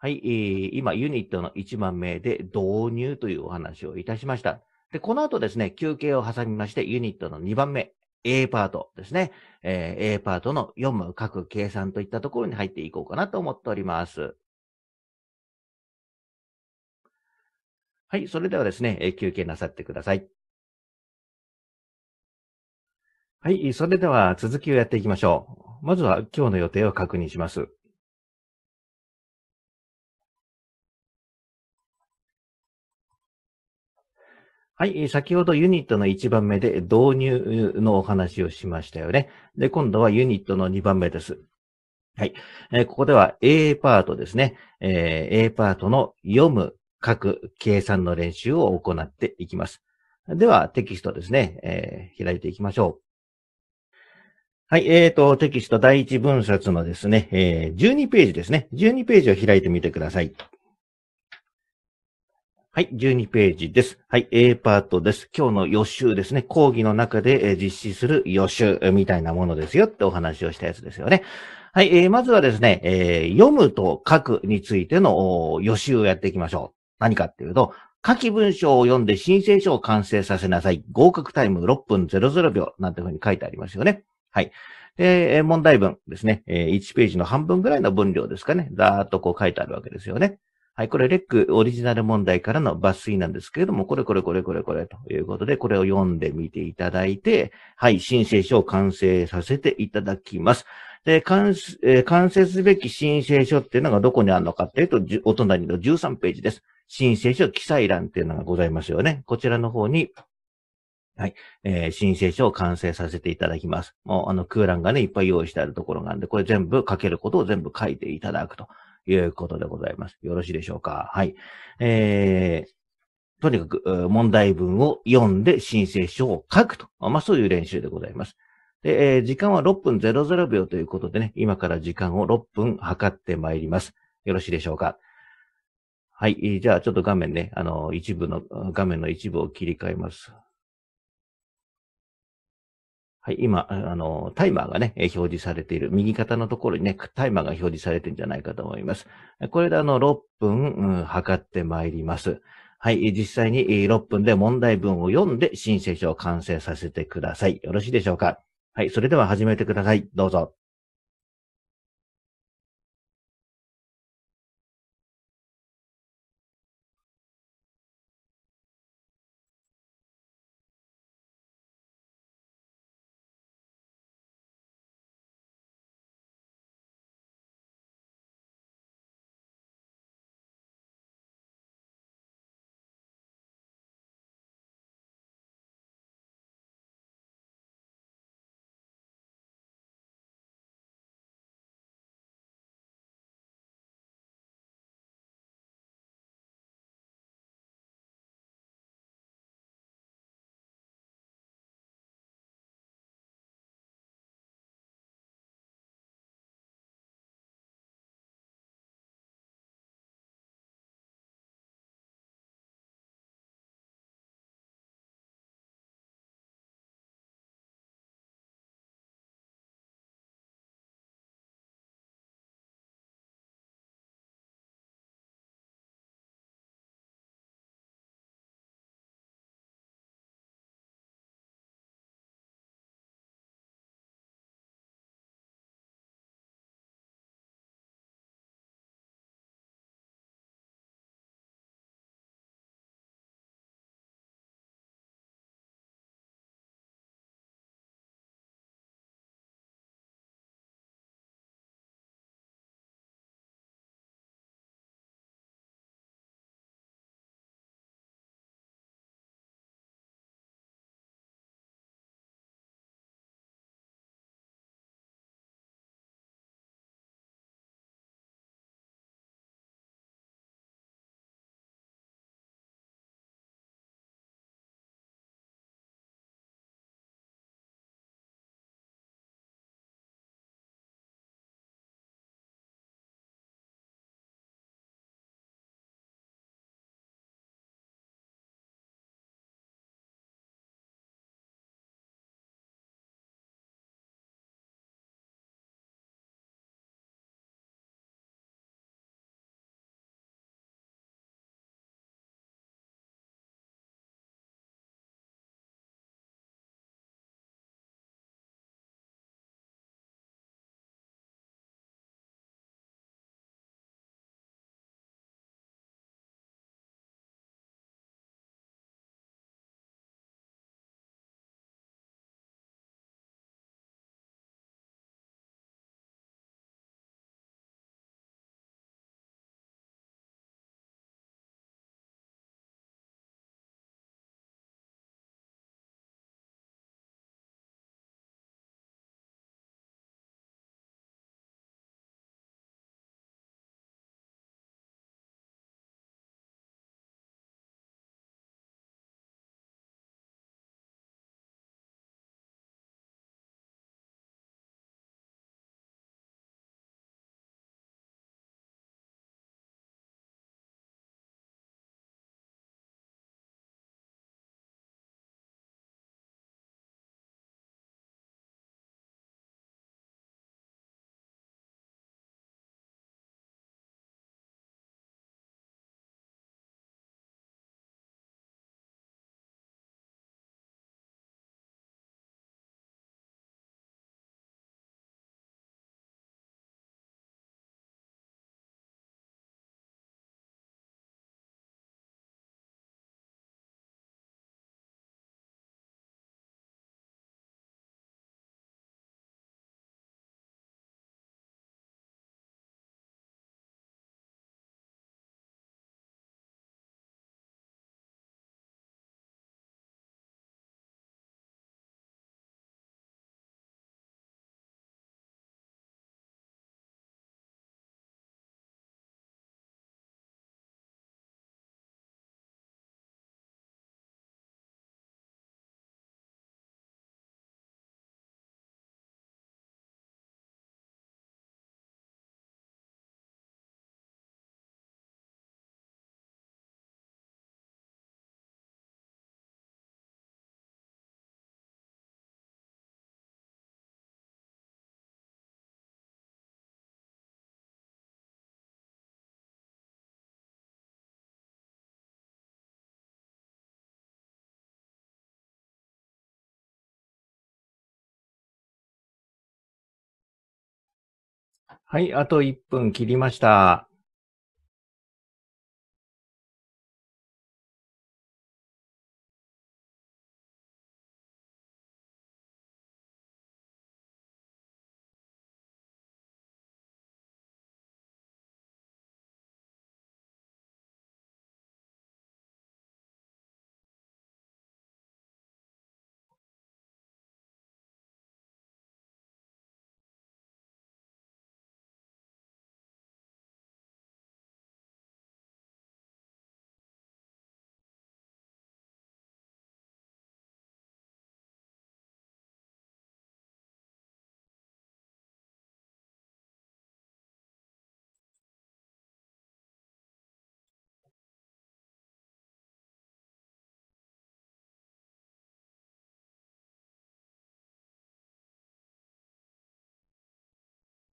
Speaker 2: はい、えー、今、ユニットの1番目で導入というお話をいたしました。で、この後ですね、休憩を挟みまして、ユニットの2番目、A パートですね。えー、A パートの読む、書く、計算といったところに入っていこうかなと思っており
Speaker 1: ます。はい、それではですね、えー、休憩なさってください。はい、それでは続きをやっていきましょう。まずは今日の予定を確認します。
Speaker 2: はい、先ほどユニットの1番目で導入のお話をしましたよね。で、今度はユニットの2番目です。はい。えー、ここでは A パートですね。えー、A パートの読む、書く、計算の練習を行っていきます。では、テキストですね。えー、開いていきましょう。はい。えーと、テキスト第1分冊のですね、えー、12ページですね。12ページを開いてみてください。はい、12ページです。はい、A パートです。今日の予習ですね。講義の中で実施する予習みたいなものですよってお話をしたやつですよね。はい、えー、まずはですね、えー、読むと書くについての予習をやっていきましょう。何かっていうと、書き文章を読んで申請書を完成させなさい。合格タイム6分00秒なんていうふうに書いてありますよね。はい。で、問題文ですね。1ページの半分ぐらいの分量ですかね。ざーっとこう書いてあるわけですよね。はい、これ、レックオリジナル問題からの抜粋なんですけれども、これこれこれこれこれということで、これを読んでみていただいて、はい、申請書を完成させていただきます。で、完,、えー、完成すべき申請書っていうのがどこにあるのかっていうと、お隣の13ページです。申請書記載欄っていうのがございますよね。こちらの方に、はい、えー、申請書を完成させていただきます。もう、あの、空欄がね、いっぱい用意してあるところなんで、これ全部書けることを全部書いていただくということでございます。よろしいでしょうかはい。えー、とにかく問題文を読んで申請書を書くと。まあ、そういう練習でございます。で、えー、時間は6分00秒ということでね、今から時間を6分測ってまいります。よろしいでしょうかはい。じゃあ、ちょっと画面ね、あの、一部の、画面の一部を切り替えます。はい、今、あの、タイマーがね、表示されている、右肩のところにね、タイマーが表示されてるんじゃないかと思います。これであの、6分、うん、測ってまいります。はい、実際に6分で問題文を読んで申請書を完成させてください。よろしいでしょうかはい、
Speaker 1: それでは始めてください。どうぞ。
Speaker 3: はい、あと1分切りました。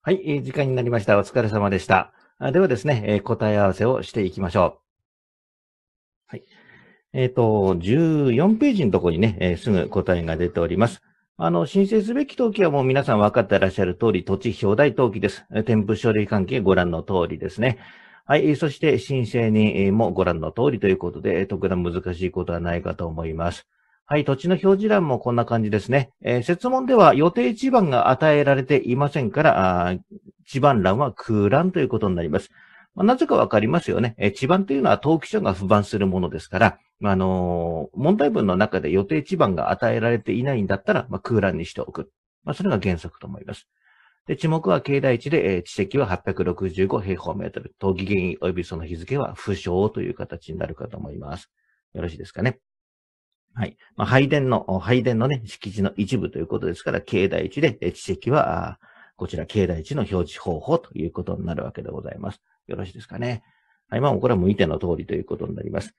Speaker 1: はい、えー、時間になりました。お疲れ様でした。ではで
Speaker 2: すね、えー、答え合わせをしていきましょう。はい。えっ、ー、と、14ページのところにね、えー、すぐ答えが出ております。あの、申請すべき登記はもう皆さん分かってらっしゃる通り、土地表題登記です。添付書類関係ご覧の通りですね。はい。そして、申請にもご覧の通りということで、特段難しいことはないかと思います。はい、土地の表示欄もこんな感じですね。えー、説問では予定地盤が与えられていませんから、あ地盤欄は空欄ということになります。まあ、なぜかわかりますよね。えー、地盤というのは登記書が不番するものですから、あのー、問題文の中で予定地盤が与えられていないんだったら、まあ、空欄にしておく。まあ、それが原則と思います。で、地目は境内地で、えー、地籍は865平方メートル。登記原因及びその日付は不詳という形になるかと思います。よろしいですかね。はい。まあ、拝殿の、拝殿のね、敷地の一部ということですから、境内地で、地籍は、こちら境内地の表示方法ということになるわけでございます。よろしいですかね。はい。まあ、これは向いての通りということになります。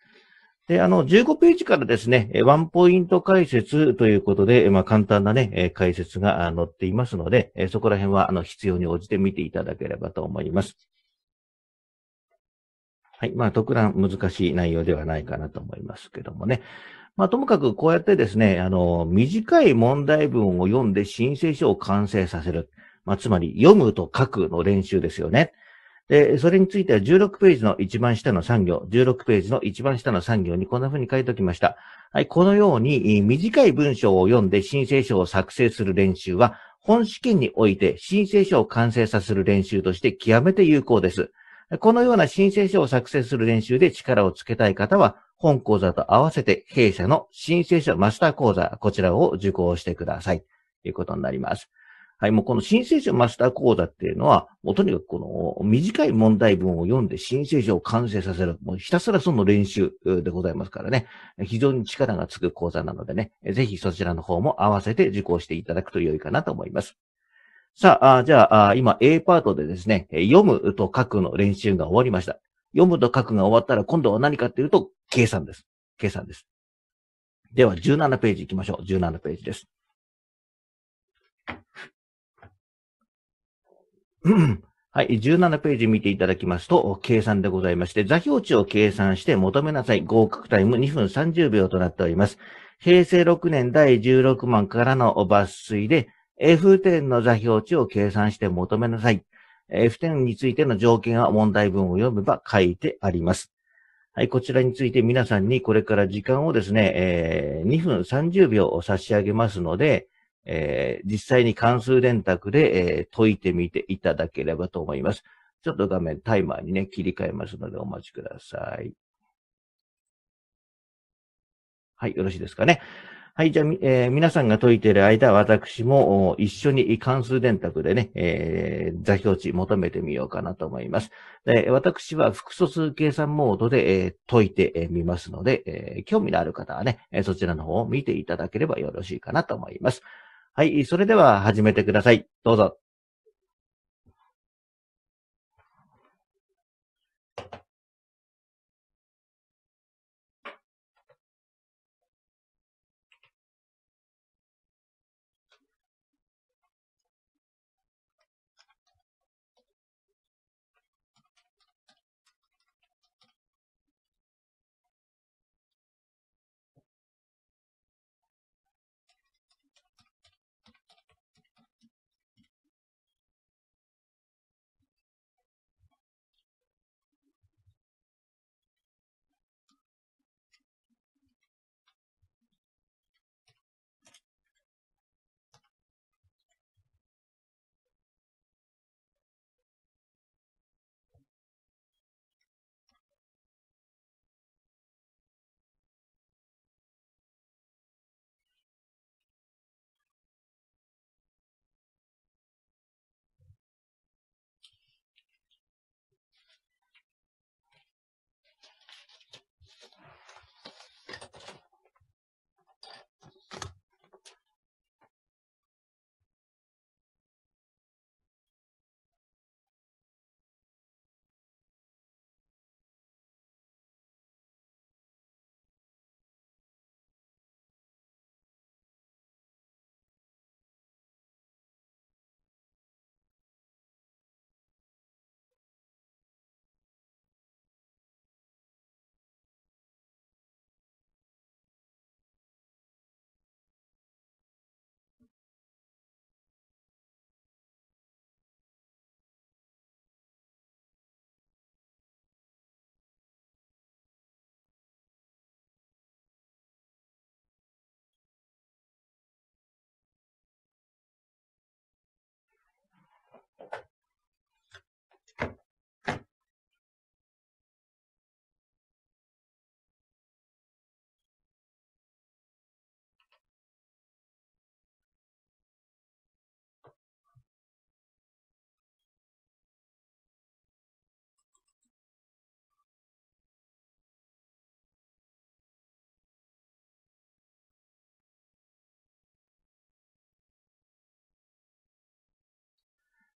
Speaker 2: で、あの、15ページからですね、ワンポイント解説ということで、まあ、簡単なね、解説が載っていますので、そこら辺は、あの、必要に応じて見ていただければと思います。はい。まあ、特段難しい内容ではないかなと思いますけどもね。まあ、ともかくこうやってですね、あの、短い問題文を読んで申請書を完成させる。まあ、つまり、読むと書くの練習ですよね。で、それについては16ページの一番下の産業、16ページの一番下の産業にこんな風に書いておきました。はい、このように短い文章を読んで申請書を作成する練習は、本試験において申請書を完成させる練習として極めて有効です。このような申請書を作成する練習で力をつけたい方は、本講座と合わせて弊社の申請書マスター講座、こちらを受講してください。ということになります。はい、もうこの申請書マスター講座っていうのは、もうとにかくこの短い問題文を読んで申請書を完成させる、もうひたすらその練習でございますからね、非常に力がつく講座なのでね、ぜひそちらの方も合わせて受講していただくと良いかなと思います。さあ、じゃあ、今 A パートでですね、読むと書くの練習が終わりました。読むと書くが終わったら今度は何かっていうと、計算です。計算です。
Speaker 1: では、17ページ行きましょう。17ページです。
Speaker 2: はい。17ページ見ていただきますと、計算でございまして、座標値を計算して求めなさい。合格タイム2分30秒となっております。平成6年第16万からの抜粋で、F10 の座標値を計算して求めなさい。F10 についての条件は問題文を読めば書いてあります。はい、こちらについて皆さんにこれから時間をですね、えー、2分30秒を差し上げますので、えー、実際に関数電卓で、えー、解いてみていただければと思います。ちょっと画面タイマーにね、切り替えますのでお待ちください。はい、よろしいですかね。はい、じゃあ、えー、皆さんが解いている間、私も一緒に関数電卓でね、えー、座標値求めてみようかなと思います。で私は複素数計算モードで、えー、解いてみますので、えー、興味のある方はね、そちらの方を見ていただければよろしいかなと思います。はい、それでは始め
Speaker 1: てください。どうぞ。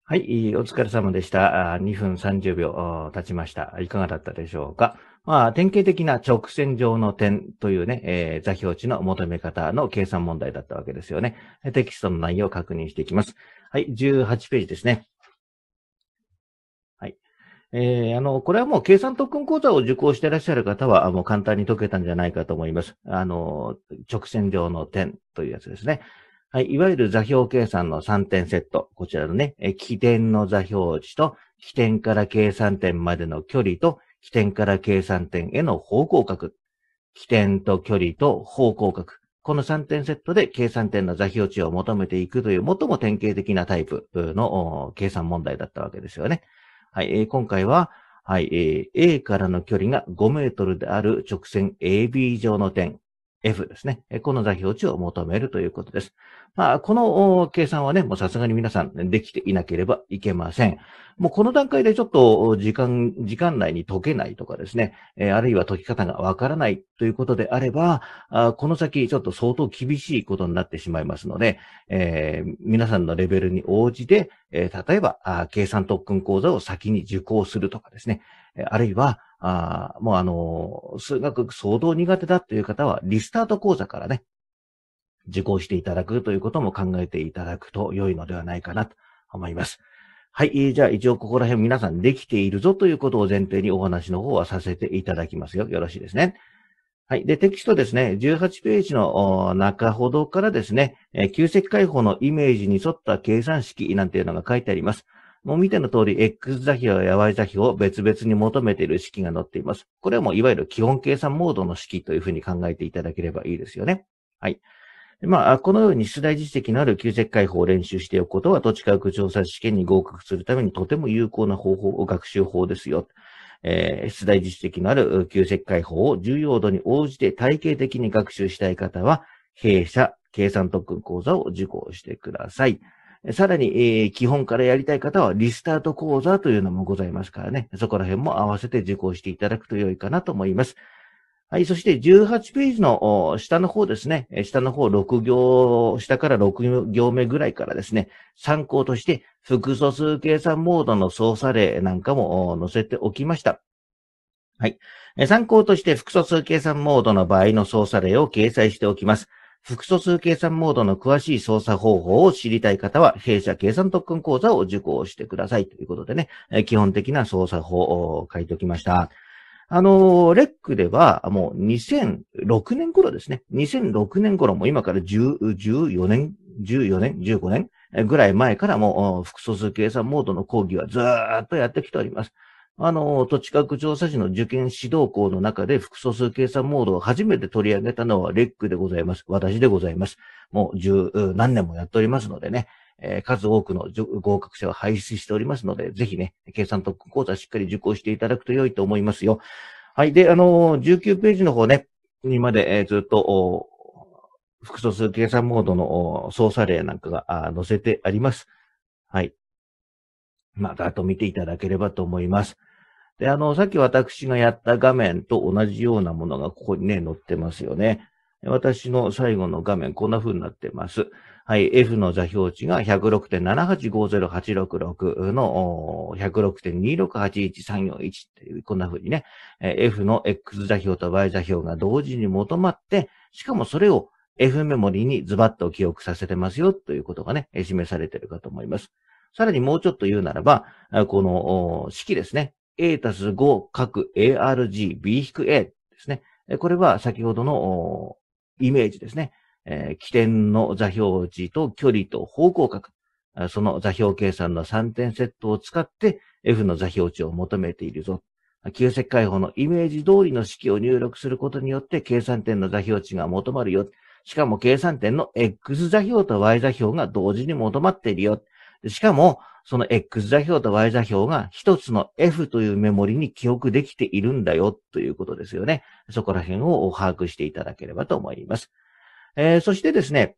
Speaker 2: はい、お疲れ様でした。2分30秒経ちました。いかがだったでしょうか。まあ、典型的な直線上の点というね、えー、座標値の求め方の計算問題だったわけですよね。テキストの内容を確認していきます。はい、18ページですね。はい。えー、あの、これはもう計算特訓講座を受講していらっしゃる方は、もう簡単に解けたんじゃないかと思います。あの、直線上の点というやつですね。はい、いわゆる座標計算の3点セット。こちらのね、起点の座標値と、起点から計算点までの距離と、起点から計算点への方向角。起点と距離と方向角。この3点セットで計算点の座標値を求めていくという最も典型的なタイプの計算問題だったわけですよね。はい、今回は、はい、A からの距離が5メートルである直線 AB 上の点 F ですね。この座標値を求めるということです。まあ、この計算はね、もうさすがに皆さんできていなければいけません。もうこの段階でちょっと時間、時間内に解けないとかですね、あるいは解き方がわからないということであれば、この先ちょっと相当厳しいことになってしまいますので、えー、皆さんのレベルに応じて、例えば、計算特訓講座を先に受講するとかですね、あるいは、あもうあの、数学相当苦手だという方は、リスタート講座からね、受講していただくということも考えていただくと良いのではないかなと思います。はい。じゃあ、一応ここら辺皆さんできているぞということを前提にお話の方はさせていただきますよ。よろしいですね。はい。で、テキストですね、18ページの中ほどからですね、旧石解放のイメージに沿った計算式なんていうのが書いてあります。もう見ての通り、X 座標や Y 座標を別々に求めている式が載っています。これはもういわゆる基本計算モードの式というふうに考えていただければいいですよね。はい。まあ、このように出題実績のある90解法を練習しておくことは、土地科学調査試験に合格するためにとても有効な方法、学習法ですよ。えー、出題実績のある旧石解法を重要度に応じて体系的に学習したい方は、弊社計算特訓講座を受講してください。さらに、えー、基本からやりたい方はリスタート講座というのもございますからね、そこら辺も合わせて受講していただくと良いかなと思います。はい。そして18ページの下の方ですね。下の方6行、下から6行目ぐらいからですね。参考として複素数計算モードの操作例なんかも載せておきました。はい。参考として複素数計算モードの場合の操作例を掲載しておきます。複素数計算モードの詳しい操作方法を知りたい方は、弊社計算特訓講座を受講してくださいということでね、基本的な操作法を書いておきました。あの、レックではもう2006年頃ですね。2006年頃も今から1 4年、14年、15年ぐらい前からも複素数計算モードの講義はずっとやってきております。あの、土地価格調査時の受験指導校の中で複素数計算モードを初めて取り上げたのはレックでございます。私でございます。もう十何年もやっておりますのでね、えー、数多くの合格者を輩出しておりますので、ぜひね、計算特訓講座しっかり受講していただくと良いと思いますよ。はい。で、あの19ページの方ね、にまで、えー、ずっと、複素数計算モードの操作例なんかが載せてあります。はい。また、だと見ていただければと思います。で、あの、さっき私がやった画面と同じようなものがここにね、載ってますよね。私の最後の画面、こんな風になってます。はい、F の座標値が106.7850866の106.268131っていう、こんな風にね、F の X 座標と Y 座標が同時に求まって、しかもそれを F メモリにズバッと記憶させてますよということがね、示されているかと思います。さらにもうちょっと言うならば、この式ですね。A たす5各 ARG B-A ですね。これは先ほどのイメージですね。えー、起点の座標値と距離と方向角。その座標計算の3点セットを使って F の座標値を求めているぞ。旧石解放のイメージ通りの式を入力することによって計算点の座標値が求まるよ。しかも計算点の X 座標と Y 座標が同時に求まっているよ。しかも、その X 座標と Y 座標が一つの F というメモリに記憶できているんだよということですよね。そこら辺を把握していただければと思います。えー、そしてですね、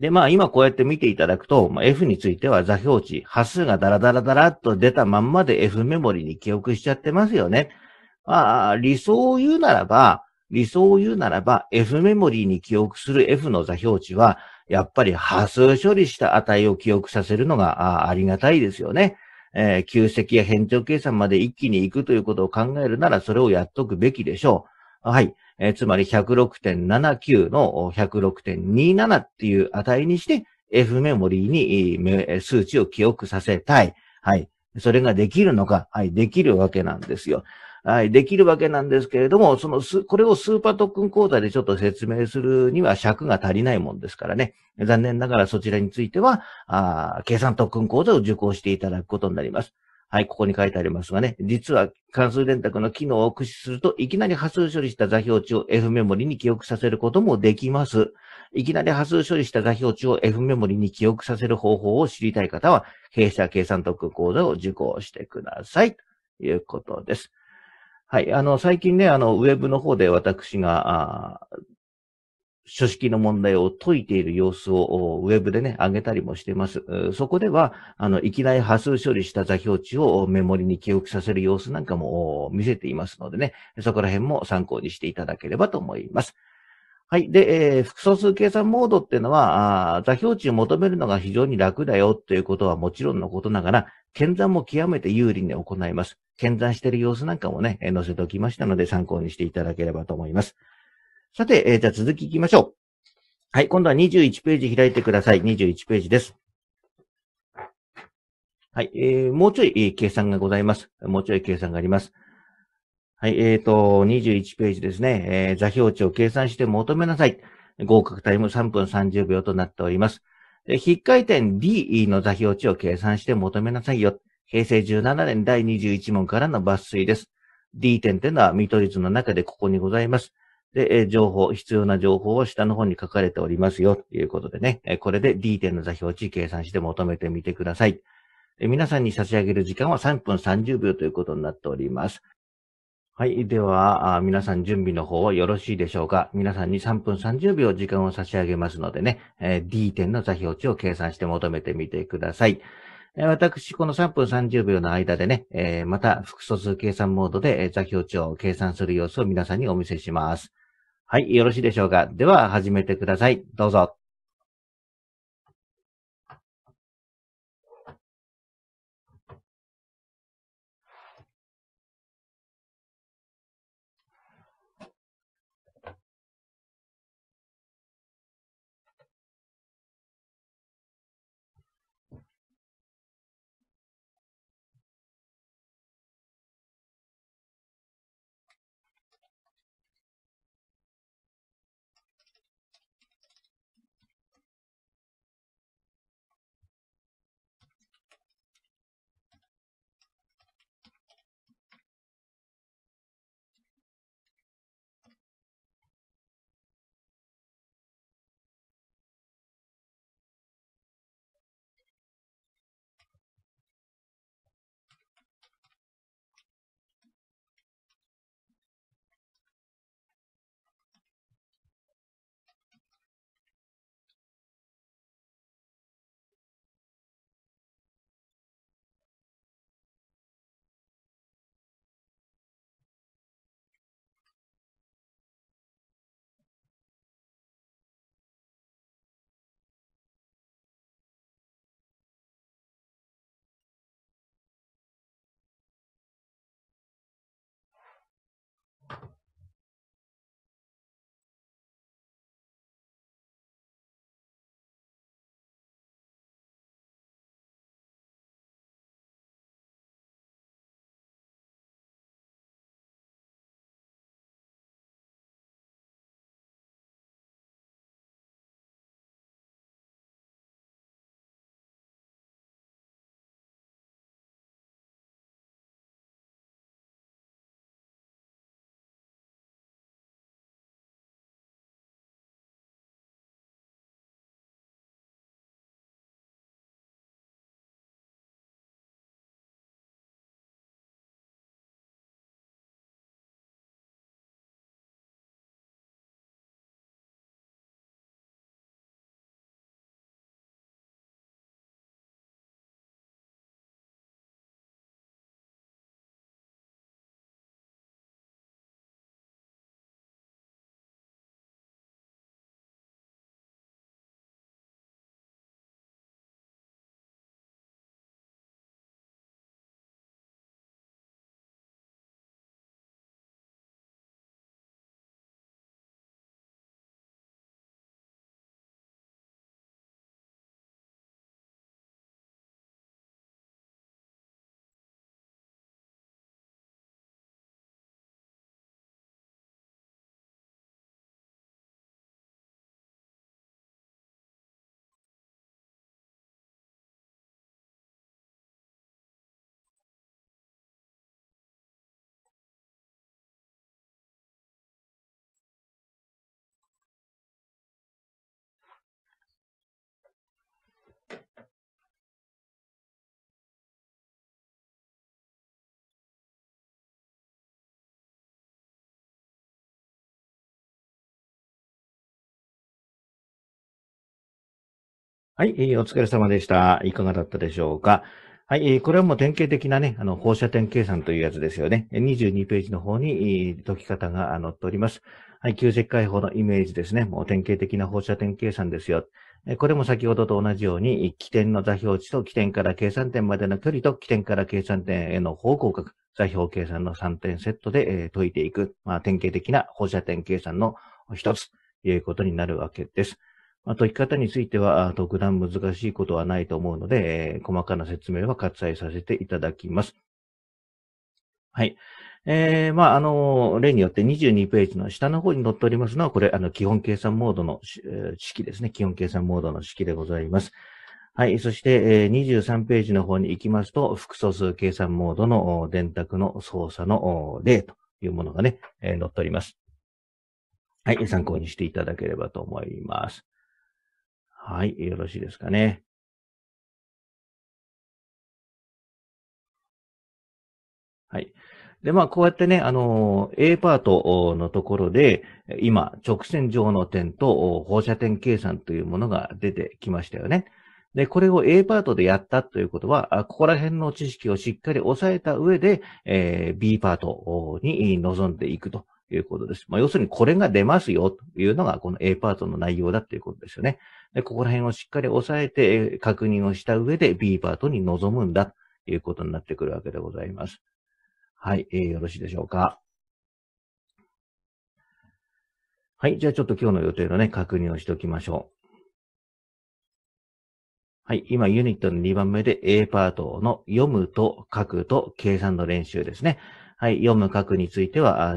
Speaker 2: で、まあ今こうやって見ていただくと、まあ、F については座標値、波数がダラダラダラっと出たまんまで F メモリに記憶しちゃってますよね。まあ、理想を言うならば、理想を言うならば、F メモリに記憶する F の座標値は、やっぱり波数処理した値を記憶させるのがありがたいですよね。えー、旧積や変調計算まで一気に行くということを考えるなら、それをやっとくべきでしょう。はい。えー、つまり106.79の106.27っていう値にして、F メモリーに数値を記憶させたい。はい。それができるのか、はい、できるわけなんですよ。はい、できるわけなんですけれども、そのす、これをスーパート訓クン講座でちょっと説明するには尺が足りないもんですからね。残念ながらそちらについては、あ計算特訓講座を受講していただくことになります。はい、ここに書いてありますがね、実は関数電卓の機能を駆使すると、いきなり波数処理した座標値を F メモリに記憶させることもできます。いきなり波数処理した座標値を F メモリに記憶させる方法を知りたい方は、弊社計算特訓講座を受講してください。ということです。はい。あの、最近ね、あの、ウェブの方で私が、あ書式の問題を解いている様子をウェブでね、上げたりもしています。そこでは、あの、いきなり波数処理した座標値をメモリに記憶させる様子なんかも見せていますのでね、そこら辺も参考にしていただければと思います。はい。で、えー、複素数計算モードっていうのは、あ座標値を求めるのが非常に楽だよということはもちろんのことながら、検算も極めて有利に行います。検算している様子なんかもね、えー、載せておきましたので参考にしていただければと思います。さて、えー、じゃあ続きいきましょう。はい。今度は21ページ開いてください。21ページです。はい。えー、もうちょい計算がございます。もうちょい計算があります。はい、えっ、ー、と、21ページですね。えー、座標値を計算して求めなさい。合格タイム3分30秒となっております。で、筆回点 D の座標値を計算して求めなさいよ。平成17年第21問からの抜粋です。D 点というのは見取り図の中でここにございます。で、情報、必要な情報を下の方に書かれておりますよ、ということでね、これで D 点の座標値計算して求めてみてください。皆さんに差し上げる時間は3分30秒ということになっております。はい。では、あ皆さん準備の方はよろしいでしょうか皆さんに3分30秒時間を差し上げますのでね、えー、D 点の座標値を計算して求めてみてください。えー、私、この3分30秒の間でね、えー、また複素数計算モードで座標値を計算する様子を皆さんにお見せします。はい。よろしいでしょうかでは、始めてください。どうぞ。
Speaker 1: はい、お疲れ様でした。いか
Speaker 2: がだったでしょうか。はい、これはもう典型的なね、あの、放射点計算というやつですよね。22ページの方に、解き方が載っております。はい、旧石解法のイメージですね。もう典型的な放射点計算ですよ。これも先ほどと同じように、起点の座標値と起点から計算点までの距離と起点から計算点への方向角、座標計算の3点セットで、解いていく、まあ、典型的な放射点計算の一つということになるわけです。まあ、解き方については、特段難しいことはないと思うので、えー、細かな説明は割愛させていただきます。はい。えー、まあ、あの、例によって22ページの下の方に載っておりますのは、これ、あの、基本計算モードの、えー、式ですね。基本計算モードの式でございます。はい。そして、えー、23ページの方に行きますと、複素数計算モードの電卓の操作の例というものがね、えー、載っております。はい。参考にしていただ
Speaker 1: ければと思います。はい、よろしいですかね。はい。で、ま
Speaker 2: あ、こうやってね、あの、A パートのところで、今、直線上の点と放射点計算というものが出てきましたよね。で、これを A パートでやったということは、ここら辺の知識をしっかり抑えた上で、えー、B パートに臨んでいくということです。まあ、要するにこれが出ますよというのがこの A パートの内容だっていうことですよね。で、ここら辺をしっかり押さえて確認をした上で B パートに臨むんだということになってくるわけでございます。はい、えー、よろしいでしょうか。はい、じゃあちょっと今日の予定のね、確認をしておきましょう。はい。今、ユニットの2番目で A パートの読むと書くと計算の練習ですね。はい。読む書くについては、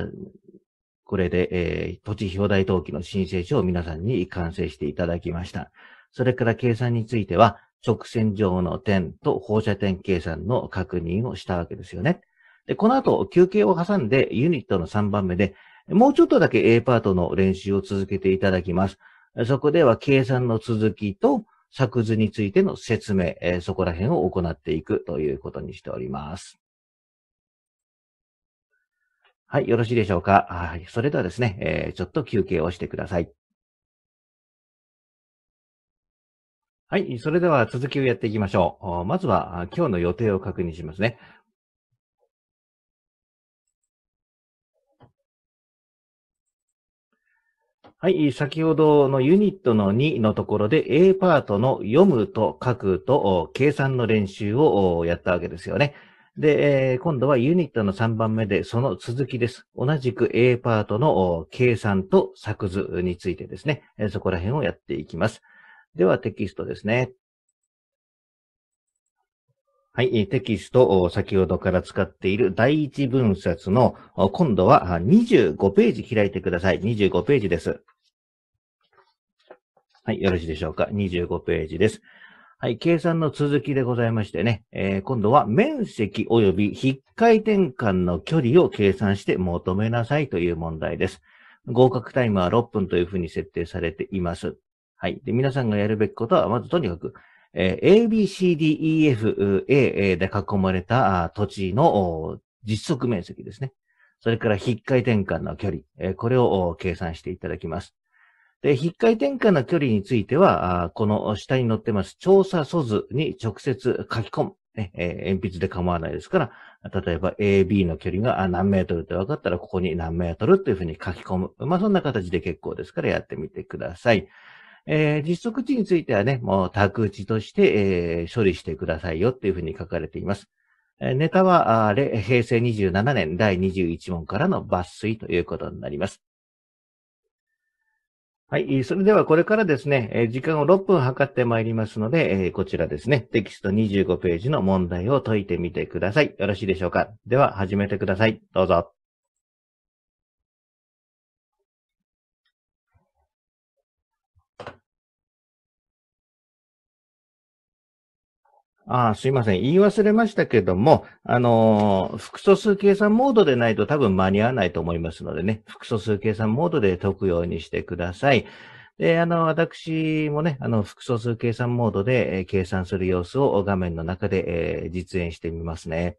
Speaker 2: これで、えー、土地表題登記の申請書を皆さんに完成していただきました。それから計算については、直線上の点と放射点計算の確認をしたわけですよね。で、この後休憩を挟んでユニットの3番目で、もうちょっとだけ A パートの練習を続けていただきます。そこでは計算の続きと作図についての説明、そこら辺を行っていくということにしております。はい、よろしいでしょうか。はい、それではですね、えー、ちょっと休憩をしてください。
Speaker 1: はい、それでは続きをやっていきまし
Speaker 3: ょう。まずは、今日の予定を確認しますね。
Speaker 1: はい、先
Speaker 2: ほどのユニットの2のところで A パートの読むと書くと計算の練習をやったわけですよね。で、えー、今度はユニットの3番目で、その続きです。同じく A パートの計算と作図についてですね、えー、そこら辺をやっていきます。では、テキストですね。はい、テキスト、先ほどから使っている第一分冊の、今度は25ページ開いてください。25ページです。はい、よろしいでしょうか。25ページです。はい、計算の続きでございましてね、えー、今度は面積及び引っ回転間の距離を計算して求めなさいという問題です。合格タイムは6分というふうに設定されています。はい。で、皆さんがやるべきことは、まずとにかく、えー、ABCDEFA で囲まれた土地の実測面積ですね。それから、引っ回転換の距離、えー、これを計算していただきます。で、筆回転換の距離については、この下に載ってます、調査素図に直接書き込む。ね、えー、鉛筆で構わないですから、例えば AB の距離が何メートルって分かったら、ここに何メートルっていうふうに書き込む。まあ、そんな形で結構ですからやってみてください。えー、実測値についてはね、もう宅地として、えー、処理してくださいよっていうふうに書かれています。ネタは、平成27年第21問からの抜粋ということになります。はい。それではこれからですね、時間を6分測ってまいりますので、こちらですね、テキスト25ページの問題を解いてみてください。よろしいでしょうかでは、始めてください。どうぞ。ああ、すいません。言い忘れましたけども、あのー、複素数計算モードでないと多分間に合わないと思いますのでね、複素数計算モードで解くようにしてください。で、あの、私もね、あの、複素数計算モードで、え計算する様子を画面の中で、えー、実演してみますね。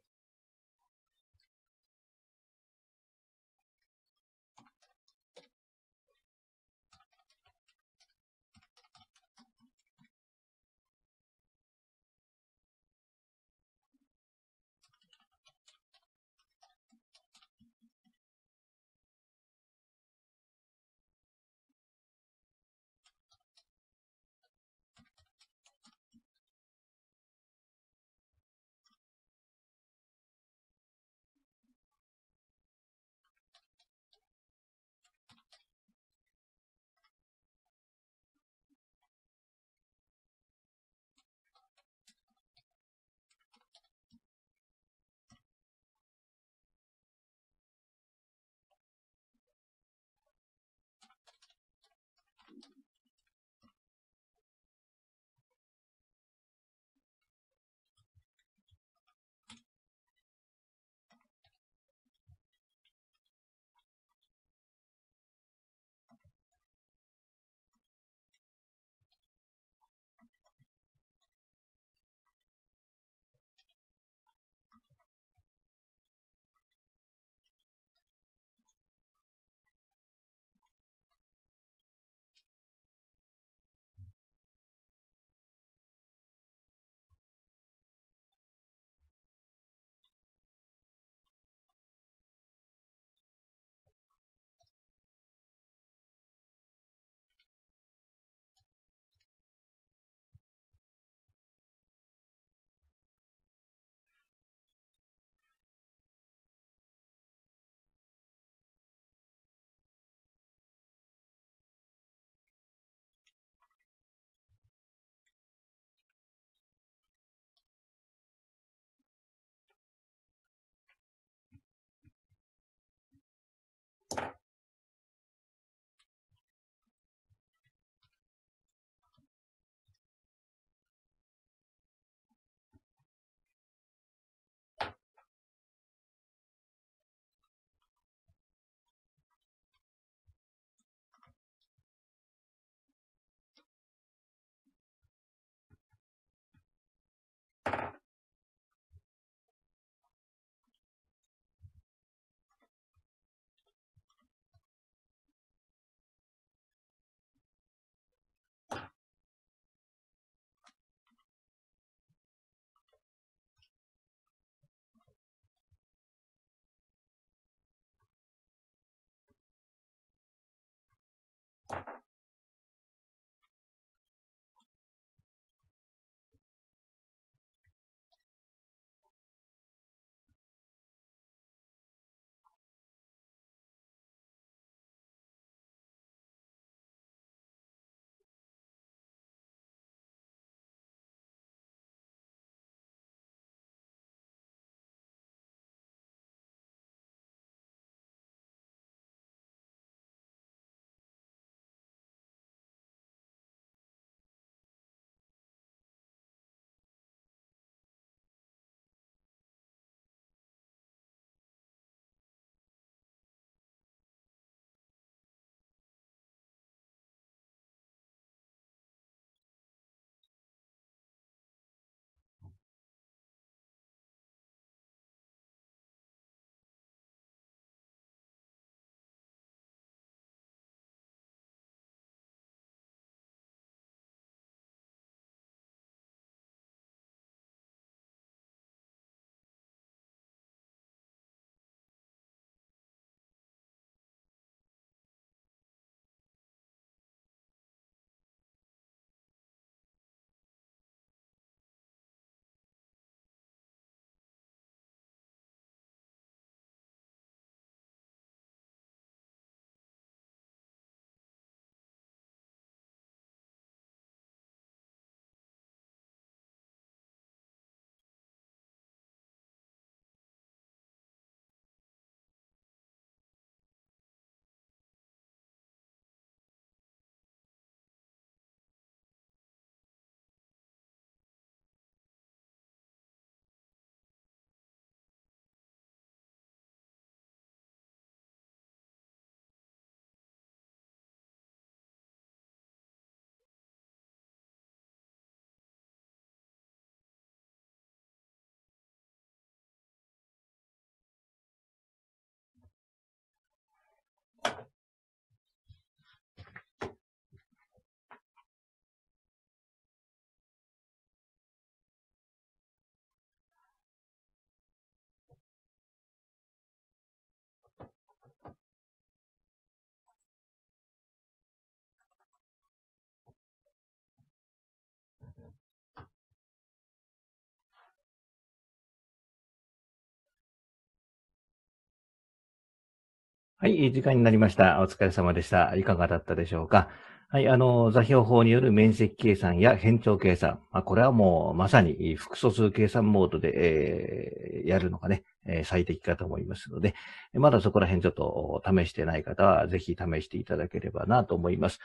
Speaker 2: はい、時間になりました。お疲れ様でした。いかがだったでしょうか。はい、あの、座標法による面積計算や変調計算。まあ、これはもうまさに複素数計算モードで、えー、やるのがね、えー、最適かと思いますので、まだそこら辺ちょっと試してない方は、ぜひ試していただければなと思います。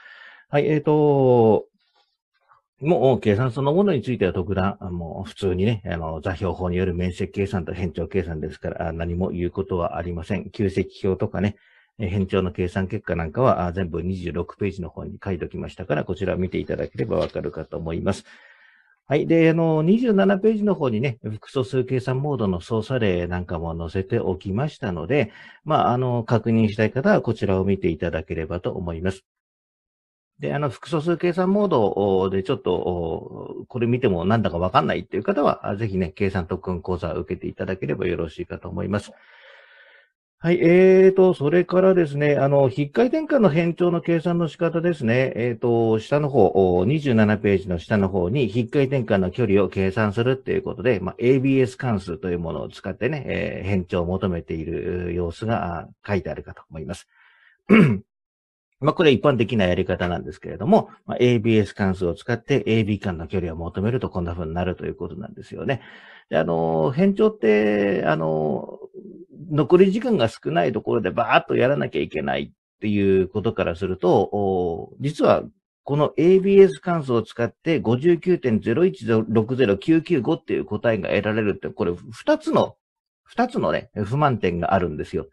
Speaker 2: はい、えっ、ー、と、もう計算そのものについては特段、もう普通にね、あの、座標法による面積計算と変調計算ですから、何も言うことはありません。旧積表とかね、変調の計算結果なんかは全部26ページの方に書いておきましたから、こちらを見ていただければわかるかと思います。はい。で、あの、27ページの方にね、複素数計算モードの操作例なんかも載せておきましたので、まあ、あの、確認したい方はこちらを見ていただければと思います。で、あの、複素数計算モードでちょっと、これ見てもなんだかわかんないっていう方は、ぜひね、計算特訓講座を受けていただければよろしいかと思います。はい、えーと、それからですね、あの、引っ転換の変調の計算の仕方ですね、えーと、下の方、27ページの下の方に引っ転換の距離を計算するっていうことで、まあ、ABS 関数というものを使ってね、えー、変調を求めている様子が書いてあるかと思います。まあ、これは一般的なやり方なんですけれども、まあ、ABS 関数を使って AB 間の距離を求めるとこんな風になるということなんですよね。であの、変調って、あの、残り時間が少ないところでバーッとやらなきゃいけないっていうことからすると、実はこの ABS 関数を使って59.0160995っていう答えが得られるって、これ二つの、二つのね、不満点があるんですよ。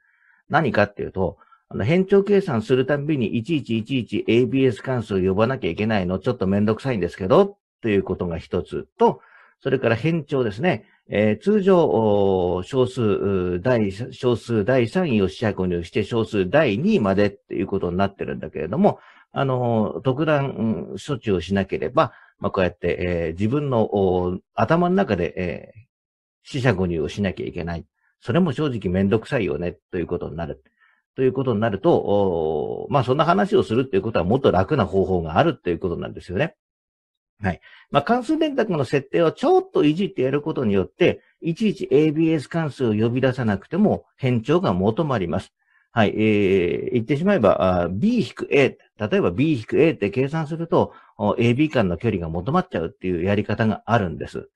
Speaker 2: 何かっていうと、あの、変調計算するたびに、いちいちいちいち ABS 関数呼ばなきゃいけないの、ちょっとめんどくさいんですけど、ということが一つと、それから変調ですね。えー、通常、小数、第、小数第3位を試写購入して、小数第2位までっていうことになってるんだけれども、あの、特段、うん、処置をしなければ、まあ、こうやって、えー、自分の頭の中で、えー、四入をしなきゃいけない。それも正直めんどくさいよね、ということになる。ということになると、まあそんな話をするっていうことはもっと楽な方法があるっていうことなんですよね。はい。まあ関数電卓の設定をちょっといじってやることによって、いちいち ABS 関数を呼び出さなくても変調が求まります。はい。えー、言ってしまえば、B-A、例えば B-A って計算すると、AB 間の距離が求まっちゃうっていうやり方があるんです。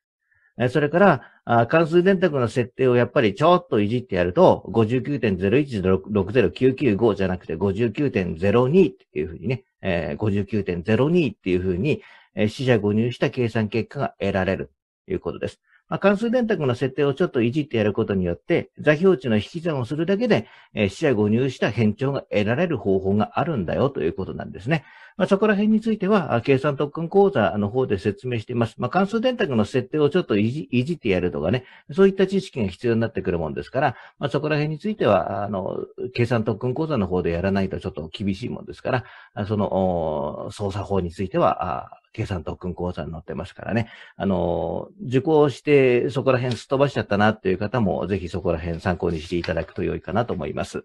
Speaker 2: それから、関数電卓の設定をやっぱりちょっといじってやると、59.0160995じゃなくて59.02っていうふうにね、59.02っていうふうに、死者誤入した計算結果が得られるということです。まあ、関数電卓の設定をちょっといじってやることによって、座標値の引き算をするだけで、死者誤入した変調が得られる方法があるんだよということなんですね。まあ、そこら辺については、計算特訓講座の方で説明しています。まあ、関数電卓の設定をちょっといじいじってやるとかね、そういった知識が必要になってくるもんですから、まあ、そこら辺については、あの、計算特訓講座の方でやらないとちょっと厳しいもんですから、その、操作法については、計算特訓講座に載ってますからね。あの、受講してそこら辺すっ飛ばしちゃったなっていう方も、ぜひそこら辺参考にしていただくと良いかなと思います。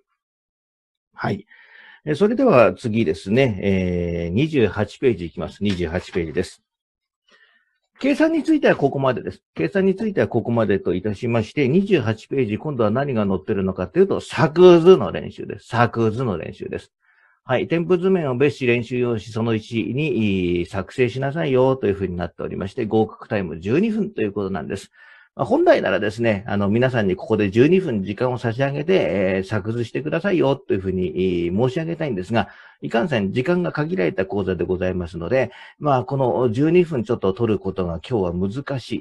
Speaker 2: はい。それでは次ですね、え28ページいきます。28ページです。計算についてはここまでです。計算についてはここまでといたしまして、28ページ、今度は何が載ってるのかというと、作図の練習です。作図の練習です。はい。添付図面を別紙練習用紙その1に作成しなさいよというふうになっておりまして、合格タイム12分ということなんです。まあ、本来ならですね、あの、皆さんにここで12分時間を差し上げて、えー、作図してくださいよ、というふうに、申し上げたいんですが、いかんせん時間が限られた講座でございますので、まあ、この12分ちょっと取ることが今日は難し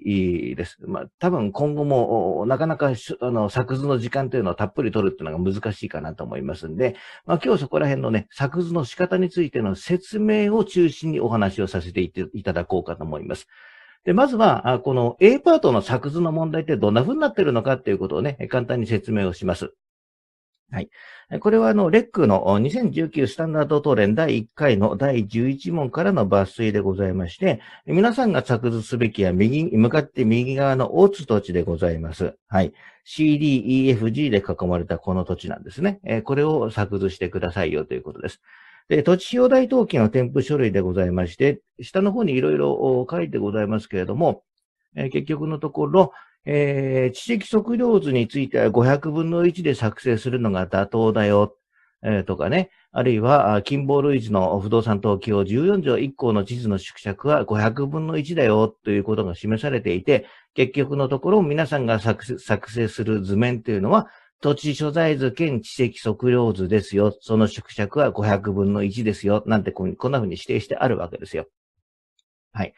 Speaker 2: いです。まあ、多分今後も、なかなか、あの、作図の時間というのはたっぷり取るっていうのが難しいかなと思いますんで、まあ、今日そこら辺のね、作図の仕方についての説明を中心にお話をさせていただこうかと思います。で、まずは、この A パートの作図の問題ってどんな風になってるのかっていうことをね、簡単に説明をします。はい。これはあの、レックの2019スタンダード当連第1回の第11問からの抜粋でございまして、皆さんが作図すべきは右、向かって右側の大津土地でございます。はい。CDEFG で囲まれたこの土地なんですね。これを作図してくださいよということです。で、土地表大登記の添付書類でございまして、下の方にいろいろ書いてございますけれども、えー、結局のところ、えー、知的測量図については500分の1で作成するのが妥当だよ、えー、とかね、あるいは、金棒類似の不動産登記を14条1項の地図の縮尺は500分の1だよということが示されていて、結局のところ皆さんが作成する図面というのは土地所在図兼地籍測量図ですよ。その縮尺は500分の1ですよ。なんてこんな風に指定してあるわけですよ。はい。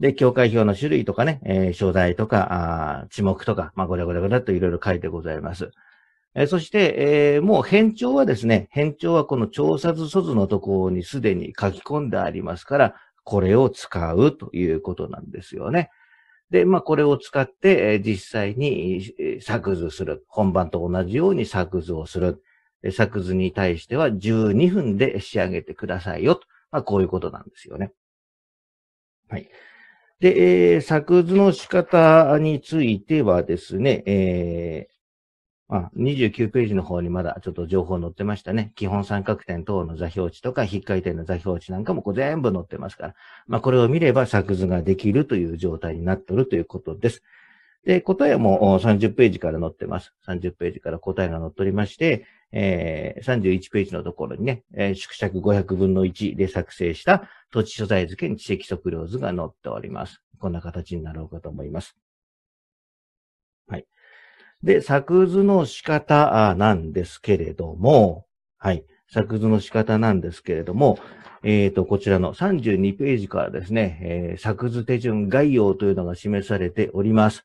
Speaker 2: で、境界表の種類とかね、えー、所在とか、あ地目とか、まあ、ごらごらごだといろいろ書いてございます。えー、そして、えー、もう変調はですね、変調はこの調査図素図のところにすでに書き込んでありますから、これを使うということなんですよね。で、まあ、これを使って、実際に作図する。本番と同じように作図をする。作図に対しては12分で仕上げてくださいよ。とまあ、こういうことなんですよね。はい。で、えー、作図の仕方についてはですね、えー、う29ページの方にまだちょっと情報載ってましたね。基本三角点等の座標値とか、引っかい点の座標値なんかもこう全部載ってますから。まあ、これを見れば作図ができるという状態になっているということです。で、答えも30ページから載ってます。30ページから答えが載っておりまして、えー、31ページのところにね、えー、縮尺500分の1で作成した土地所在図兼地積測量図が載っております。こんな形になろうかと思います。はい。で、作図の仕方なんですけれども、はい。作図の仕方なんですけれども、えっ、ー、と、こちらの32ページからですね、えー、作図手順概要というのが示されております。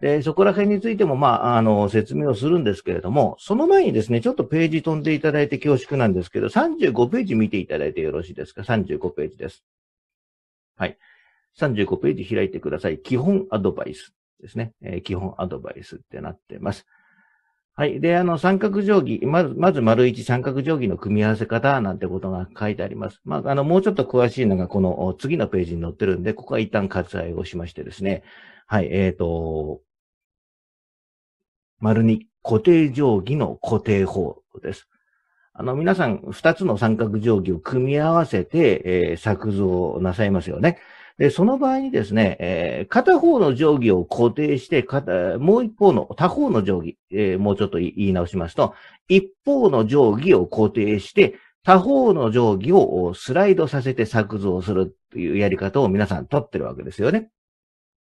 Speaker 2: で、そこら辺についても、まあ、あの、説明をするんですけれども、その前にですね、ちょっとページ飛んでいただいて恐縮なんですけど、35ページ見ていただいてよろしいですか ?35 ページです。はい。35ページ開いてください。基本アドバイス。ですね、えー、基本アドバイスってなってます。はい。で、あの、三角定規、まず、まず丸一三角定規の組み合わせ方なんてことが書いてあります。まあ、あの、もうちょっと詳しいのが、この次のページに載ってるんで、ここは一旦割愛をしましてですね。はい。えっ、ー、と、丸二、固定定規の固定法です。あの、皆さん、二つの三角定規を組み合わせて、えー、作図をなさいますよね。で、その場合にですね、えー、片方の定規を固定して、もう一方の、他方の定規、えー、もうちょっと言い直しますと、一方の定規を固定して、他方の定規をスライドさせて作図するというやり方を皆さん取ってるわけですよね。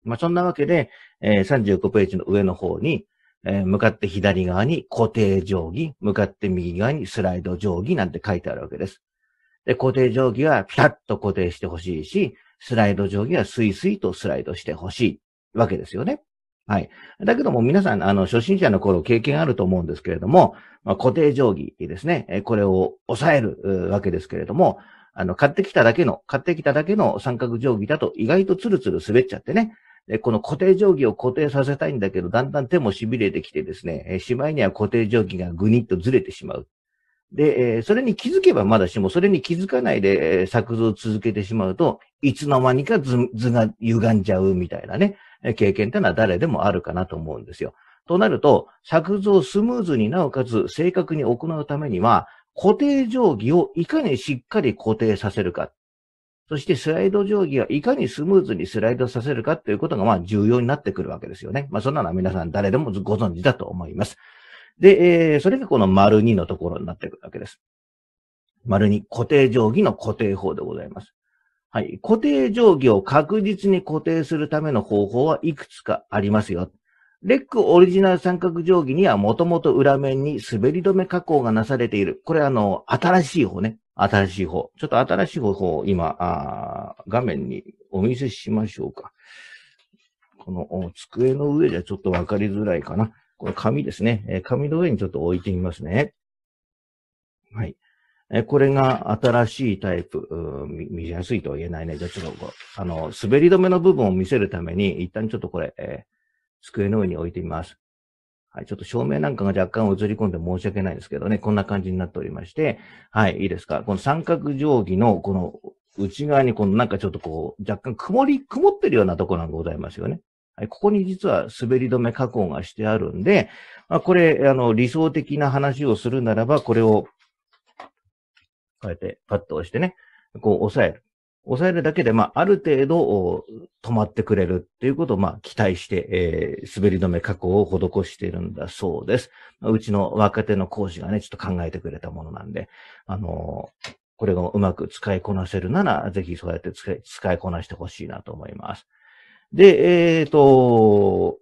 Speaker 2: まあ、そんなわけで、えー、35ページの上の方に、えー、向かって左側に固定定規、向かって右側にスライド定規なんて書いてあるわけです。で、固定定規はピタッと固定してほしいし、スライド上にはスイスイとスライドしてほしいわけですよね。はい。だけども皆さん、あの、初心者の頃経験あると思うんですけれども、まあ、固定定規ですね。これを抑えるわけですけれども、あの、買ってきただけの、買ってきただけの三角定規だと意外とツルツル滑っちゃってね。で、この固定定規を固定させたいんだけど、だんだん手も痺れてきてですね、しまいには固定定規がぐにっとずれてしまうで、えそれに気づけばまだしも、それに気づかないで、え作図を続けてしまうと、いつの間にか図図が歪んじゃうみたいなね、経験ってのは誰でもあるかなと思うんですよ。となると、作図をスムーズになおかつ正確に行うためには、固定定規をいかにしっかり固定させるか。そしてスライド定規はいかにスムーズにスライドさせるかということがまあ重要になってくるわけですよね。まあそんなのは皆さん誰でもご存知だと思います。で、えー、それがこの丸2のところになってくるわけです。丸2、固定定規の固定法でございます。はい。固定定規を確実に固定するための方法はいくつかありますよ。レックオリジナル三角定規にはもともと裏面に滑り止め加工がなされている。これあの、新しい方ね。新しい方。ちょっと新しい方を今、あ画面にお見せしましょうか。この机の上じゃちょっとわかりづらいかな。この紙ですね。紙の上にちょっと置いてみますね。はい。これが新しいタイプ、見やすいとは言えないね。じゃあちょっと、あの、滑り止めの部分を見せるために、一旦ちょっとこれ、えー、机の上に置いてみます。はい、ちょっと照明なんかが若干映り込んで申し訳ないですけどね、こんな感じになっておりまして、はい、いいですか。この三角定規の、この内側に、このなんかちょっとこう、若干曇り、曇ってるようなところがございますよね。ここに実は滑り止め加工がしてあるんで、まあ、これ、あの、理想的な話をするならば、これを、こうやってパッと押してね、こう押さえる。押さえるだけで、まあ、ある程度止まってくれるっていうことを、まあ、期待して、えー、滑り止め加工を施しているんだそうです。うちの若手の講師がね、ちょっと考えてくれたものなんで、あのー、これがうまく使いこなせるなら、ぜひそうやって使いこなしてほしいなと思います。で、えっ、ー、と、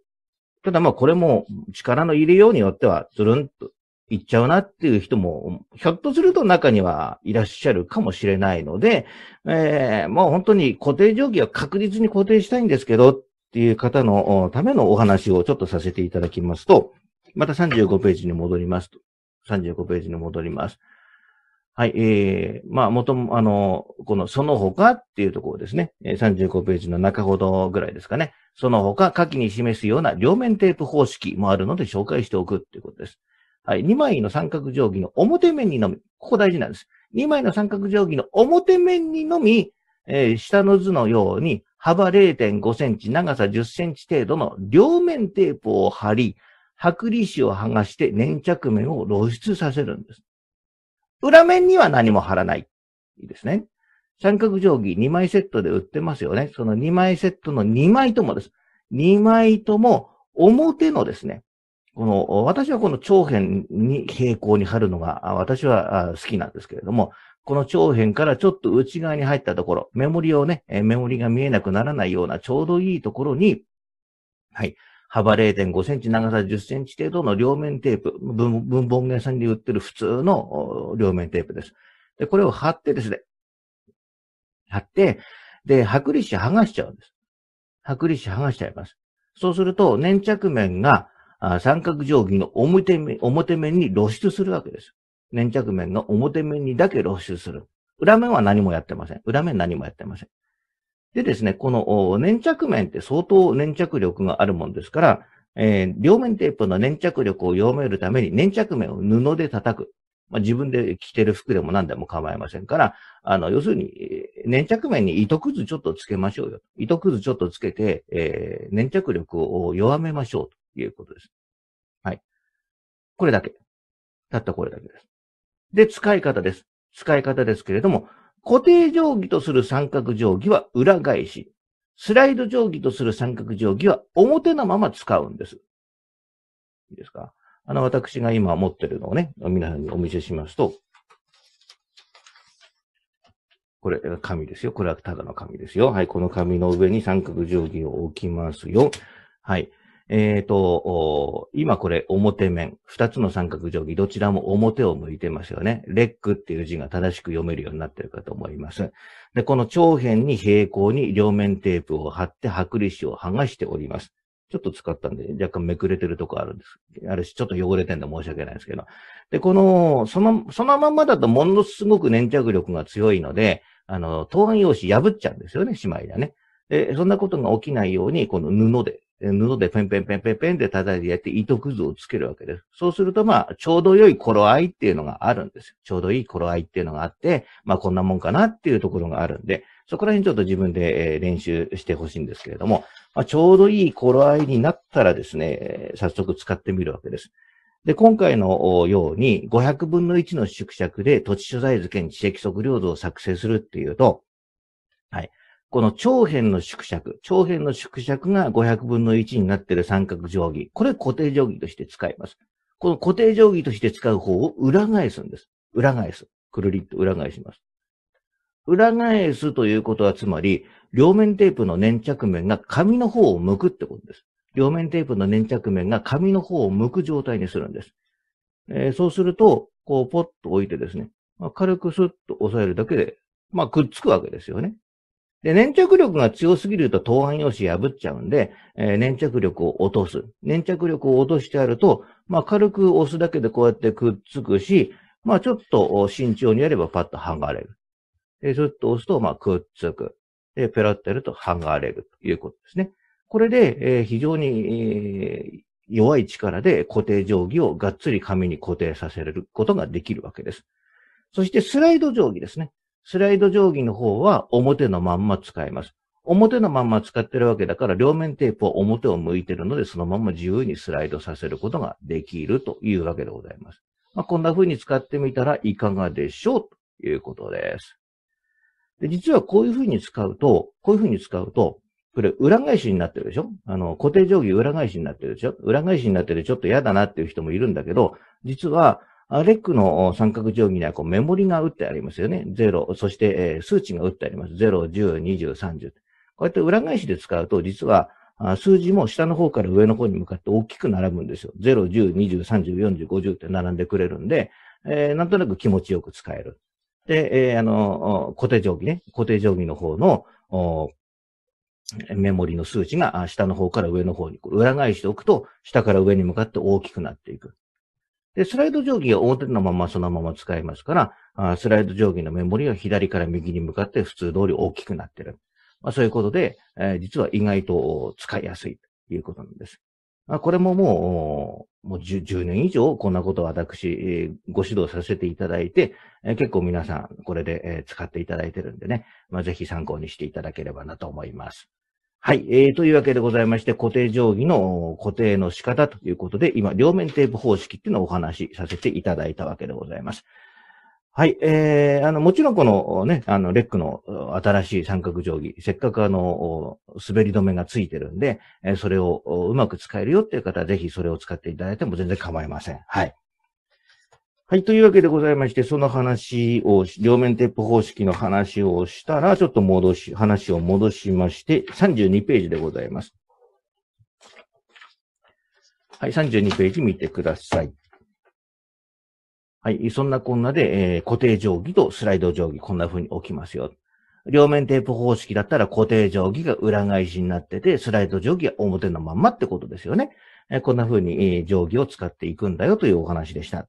Speaker 2: ただまあこれも力の入れようによっては、ずるんといっちゃうなっていう人も、ひょっとすると中にはいらっしゃるかもしれないので、えー、もう本当に固定定規は確実に固定したいんですけどっていう方のためのお話をちょっとさせていただきますと、また35ページに戻ります。35ページに戻ります。はい、えー、まあ、もとも、あの、この、その他っていうところですね、35ページの中ほどぐらいですかね、その他、下記に示すような両面テープ方式もあるので紹介しておくっていうことです。はい、2枚の三角定規の表面にのみ、ここ大事なんです。2枚の三角定規の表面にのみ、えー、下の図のように、幅0.5センチ、長さ10センチ程度の両面テープを貼り、剥離紙を剥がして粘着面を露出させるんです。裏面には何も貼らない。いいですね。三角定規2枚セットで売ってますよね。その2枚セットの2枚ともです。2枚とも表のですね、この、私はこの長辺に平行に貼るのが、私は好きなんですけれども、この長辺からちょっと内側に入ったところ、メモリをね、メモリが見えなくならないようなちょうどいいところに、はい、幅0.5センチ、長さ10センチ程度の両面テープ、文房具屋さんに売ってる普通の両面テープです。で、これを貼ってですね、貼って、で、剥離紙剥がしちゃうんです。剥離紙剥がしちゃいます。そうすると、粘着面が三角定規の表面表面に露出するわけです。粘着面が表面にだけ露出する。裏面は何もやってません。裏面何もやってません。でですね、この粘着面って相当粘着力があるもんですから、えー、両面テープの粘着力を弱めるために粘着面を布で叩く。まあ、自分で着てる服でも何でも構いませんから、あの、要するに、粘着面に糸くずちょっとつけましょうよ。糸くずちょっとつけて、えー、粘着力を弱めましょうということです。はい。これだけ。たったこれだけです。で、使い方です。使い方ですけれども、固定定規とする三角定規は裏返し、スライド定規とする三角定規は表のまま使うんです。いいですかあの、私が今持ってるのをね、皆さんにお見せしますと、これ、紙ですよ。これはただの紙ですよ。はい、この紙の上に三角定規を置きますよ。はい。えっ、ー、と、今これ表面、二つの三角定規、どちらも表を向いてますよね。レックっていう字が正しく読めるようになってるかと思います。で、この長辺に平行に両面テープを貼って剥離紙を剥がしております。ちょっと使ったんで、若干めくれてるとこあるんです。あるし、ちょっと汚れてんで申し訳ないですけど。で、この、その、そのままだとものすごく粘着力が強いので、あの、答案用紙破っちゃうんですよね、しまいだね。で、そんなことが起きないように、この布で布でペンペンペンペンペンで叩いてやって糸くずをつけるわけです。そうすると、まあ、ちょうど良い頃合いっていうのがあるんですちょうどいい頃合いっていうのがあって、まあ、こんなもんかなっていうところがあるんで、そこら辺ちょっと自分で練習してほしいんですけれども、まあ、ちょうどいい頃合いになったらですね、早速使ってみるわけです。で、今回のように500分の1の縮尺で土地所在図兼知的測量図を作成するっていうと、はい。この長辺の縮尺、長辺の縮尺が500分の1になっている三角定規。これ固定定規として使います。この固定定規として使う方を裏返すんです。裏返す。くるりっと裏返します。裏返すということはつまり、両面テープの粘着面が紙の方を向くってことです。両面テープの粘着面が紙の方を向く状態にするんです。えー、そうすると、こう、ポッと置いてですね、まあ、軽くスッと押さえるだけで、まあ、くっつくわけですよね。で、粘着力が強すぎると答案用紙破っちゃうんで、えー、粘着力を落とす。粘着力を落としてあると、まあ、軽く押すだけでこうやってくっつくし、まあ、ちょっと慎重にやればパッと剥がれる。で、ずっと押すと、まあ、くっつく。で、ペラッとやると剥がれるということですね。これで、えー、非常に、えー、弱い力で固定定規をがっつり紙に固定させることができるわけです。そしてスライド定規ですね。スライド定規の方は表のまんま使います。表のまんま使ってるわけだから、両面テープは表を向いてるので、そのまま自由にスライドさせることができるというわけでございます。まあ、こんな風に使ってみたらいかがでしょうということです。で実はこういう風に使うと、こういう風に使うと、これ裏返しになってるでしょあの、固定定規裏返しになってるでしょ裏返しになっててちょっと嫌だなっていう人もいるんだけど、実はレックの三角定規にはこうメモリが打ってありますよね。0、そして、数値が打ってあります。0、10、20、30。こうやって裏返しで使うと、実は、数字も下の方から上の方に向かって大きく並ぶんですよ。0、10、20、30、40、50って並んでくれるんで、えー、なんとなく気持ちよく使える。で、えー、あの、固定定規ね。固定定規の方の、メモリの数値が下の方から上の方に裏返しておくと、下から上に向かって大きくなっていく。で、スライド定規大表のままそのまま使えますから、あスライド定規のメモリは左から右に向かって普通通り大きくなってる。まあ、そういうことで、えー、実は意外と使いやすいということなんです。まあ、これももう、もう 10, 10年以上こんなことを私、ご指導させていただいて、結構皆さんこれで使っていただいてるんでね、まあ、ぜひ参考にしていただければなと思います。はい。えー、というわけでございまして、固定定規の固定の仕方ということで、今、両面テープ方式っていうのをお話しさせていただいたわけでございます。はい。えー、あの、もちろんこのね、あの、レックの新しい三角定規、せっかくあの、滑り止めがついてるんで、それをうまく使えるよっていう方は、ぜひそれを使っていただいても全然構いません。はい。はい。というわけでございまして、その話を、両面テープ方式の話をしたら、ちょっと戻し、話を戻しまして、32ページでございます。はい。32ページ見てください。はい。そんなこんなで、えー、固定定規とスライド定規、こんな風に置きますよ。両面テープ方式だったら固定定規が裏返しになってて、スライド定規は表のまんまってことですよね。えー、こんな風に、えー、定規を使っていくんだよというお話でした。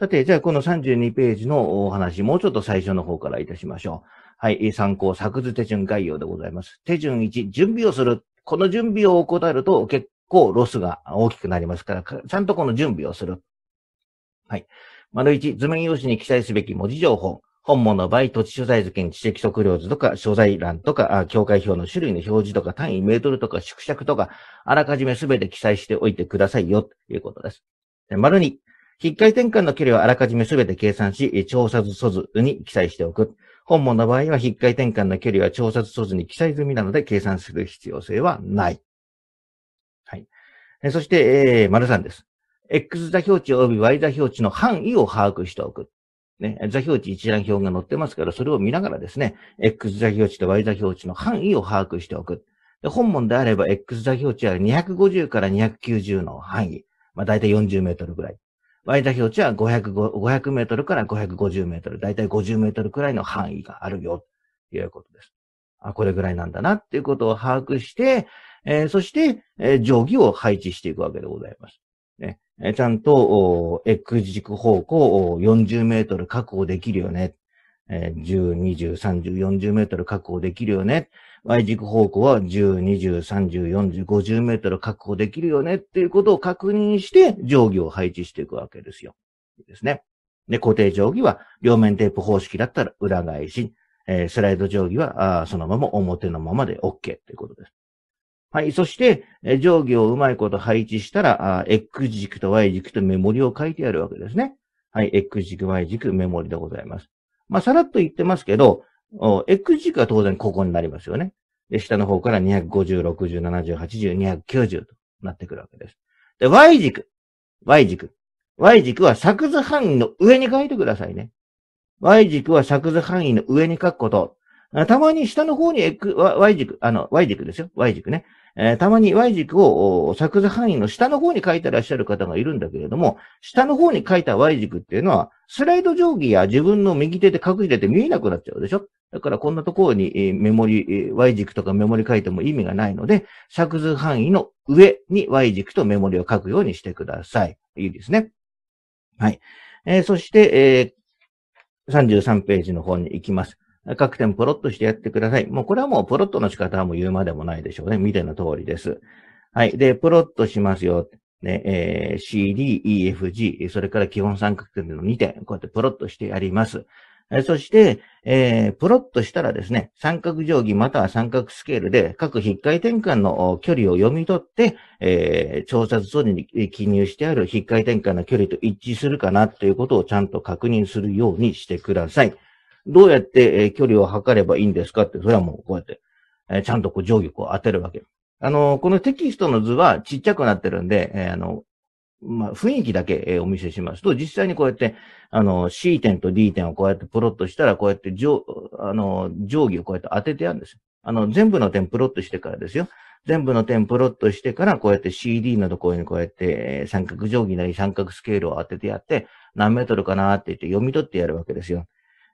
Speaker 2: さて、じゃあこの32ページのお話、もうちょっと最初の方からいたしましょう。はい、参考作図手順概要でございます。手順1、準備をする。この準備を怠ると結構ロスが大きくなりますから、ちゃんとこの準備をする。はい。丸1、図面用紙に記載すべき文字情報。本物の場合、土地所在図券、知的測量図とか、所在欄とか、境界表の種類の表示とか、単位メートルとか、縮尺とか、あらかじめすべて記載しておいてくださいよ、ということです。丸2、引っかり転換の距離はあらかじめすべて計算し、調査図素図に記載しておく。本文の場合は、引っかり転換の距離は調査図素図に記載済みなので、計算する必要性はない。はい。そして、えー、丸んです。X 座標値及び Y 座標値の範囲を把握しておく。ね、座標値一覧表が載ってますから、それを見ながらですね、X 座標値と Y 座標値の範囲を把握しておく。本文であれば、X 座標値は250から290の範囲。まあ、大体40メートルぐらい。割田表地は500、メートルから550メートル、だいたい50メートルくらいの範囲があるよ、ということです。あ、これぐらいなんだな、っていうことを把握して、えー、そして、えー、定規を配置していくわけでございます。ね、えー、ちゃんと、X 軸方向を40メートル確保できるよね。えー、10、20、30、40メートル確保できるよね。Y 軸方向は10、20、30、40、50メートル確保できるよねっていうことを確認して定規を配置していくわけですよ。ですね。で、固定定規は両面テープ方式だったら裏返し、えー、スライド定規はあそのまま表のままで OK っていうことです。はい。そして、え定規をうまいこと配置したら X 軸と Y 軸とメモリを書いてやるわけですね。はい。X 軸、Y 軸、メモリでございます。まあ、さらっと言ってますけど、X 軸は当然ここになりますよね。で、下の方から250、60、70、80、290となってくるわけです。で、Y 軸。Y 軸。Y 軸は作図範囲の上に書いてくださいね。Y 軸は作図範囲の上に書くこと。たまに下の方に X、Y 軸、あの、Y 軸ですよ。Y 軸ね。えー、たまに Y 軸を作図範囲の下の方に書いてらっしゃる方がいるんだけれども、下の方に書いた Y 軸っていうのは、スライド定規や自分の右手で隠れてて見えなくなっちゃうでしょだからこんなところにメモリ、Y 軸とかメモリ書いても意味がないので、作図範囲の上に Y 軸とメモリを書くようにしてください。いいですね。はい。えー、そして、えー、33ページの方に行きます。各店ポロッとしてやってください。もうこれはもうポロッとの仕方はもう言うまでもないでしょうね。見ての通りです。はい。で、ポロッとしますよ。ね、えー、CD、EFG、それから基本三角点の2点、こうやってポロッとしてやります。そして、えー、プロッとしたらですね、三角定規または三角スケールで各筆回転換の距離を読み取って、えー、調査装置に記入してある筆回転換の距離と一致するかなということをちゃんと確認するようにしてください。どうやって、え距離を測ればいいんですかって、それはもうこうやって、えちゃんとこう定規を当てるわけ。あの、このテキストの図はちっちゃくなってるんで、えあの、まあ、雰囲気だけ、お見せしますと、実際にこうやって、あの、C 点と D 点をこうやってプロットしたら、こうやって上、あの、定規をこうやって当ててやるんですあの、全部の点プロットしてからですよ。全部の点プロットしてから、こうやって CD のところにこうやって、三角定規なり三角スケールを当ててやって、何メートルかなって言って読み取ってやるわけですよ。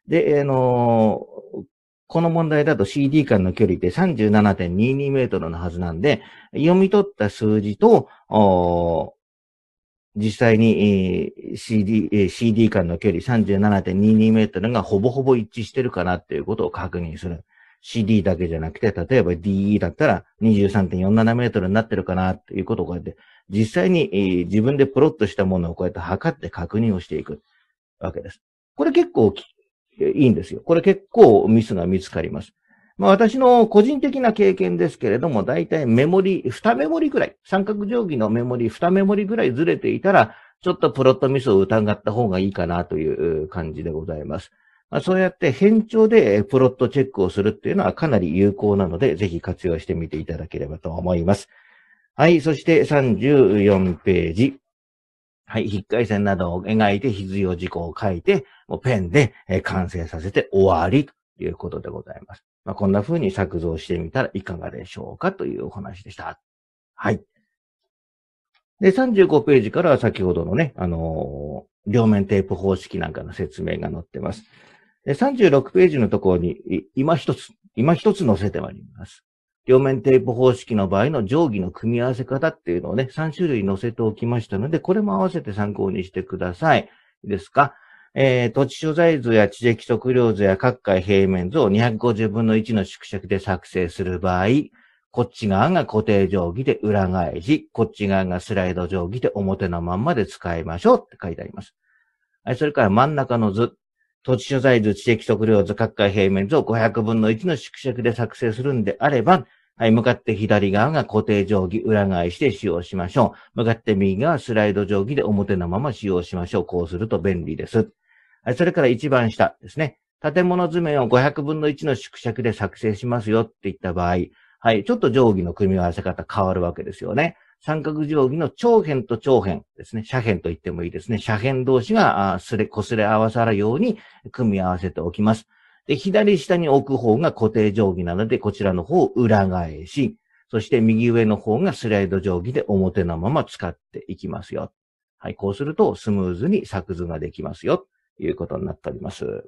Speaker 2: で、あのー、この問題だと CD 間の距離って37.22メートルのはずなんで、読み取った数字と、実際に、CD、CD 間の距離37.22メートルがほぼほぼ一致してるかなっていうことを確認する。CD だけじゃなくて、例えば DE だったら23.47メートルになってるかなっていうことをこうやって、実際に、自分でプロットしたものをこうやって測って確認をしていくわけです。これ結構いいんですよ。これ結構ミスが見つかります。まあ私の個人的な経験ですけれども、大体メモリ、二メモリぐらい、三角定規のメモリ、二メモリぐらいずれていたら、ちょっとプロットミスを疑った方がいいかなという感じでございます。まあ、そうやって変調でプロットチェックをするっていうのはかなり有効なので、ぜひ活用してみていただければと思います。はい、そして34ページ。はい、筆回線などを描いて必要事項を書いて、もうペンで、完成させて終わりということでございます。まあ、こんな風に作造してみたらいかがでしょうかというお話でした。はい。で、35ページから先ほどのね、あのー、両面テープ方式なんかの説明が載ってます。で、36ページのところに、今一つ、今一つ載せてまいります。両面テープ方式の場合の定規の組み合わせ方っていうのをね、3種類載せておきましたので、これも合わせて参考にしてください。ですかえー、土地所在図や地籍測量図や各界平面図を250分の1の縮尺で作成する場合、こっち側が固定定規で裏返し、こっち側がスライド定規で表のまんまで使いましょうって書いてあります。それから真ん中の図、土地所在図、地域測量図、各界平面図を500分の1の縮尺で作成するんであれば、はい、向かって左側が固定定規、裏返して使用しましょう。向かって右側スライド定規で表のまま使用しましょう。こうすると便利です。それから一番下ですね。建物図面を500分の1の縮尺で作成しますよって言った場合、はい、ちょっと定規の組み合わせ方変わるわけですよね。三角定規の長辺と長辺ですね。斜辺と言ってもいいですね。斜辺同士がれ、擦れ合わさるように組み合わせておきます。で、左下に置く方が固定定規なので、こちらの方を裏返し、そして右上の方がスライド定規で表のまま使っていきますよ。はい、こうするとスムーズに作図ができますよ。いうことになっております。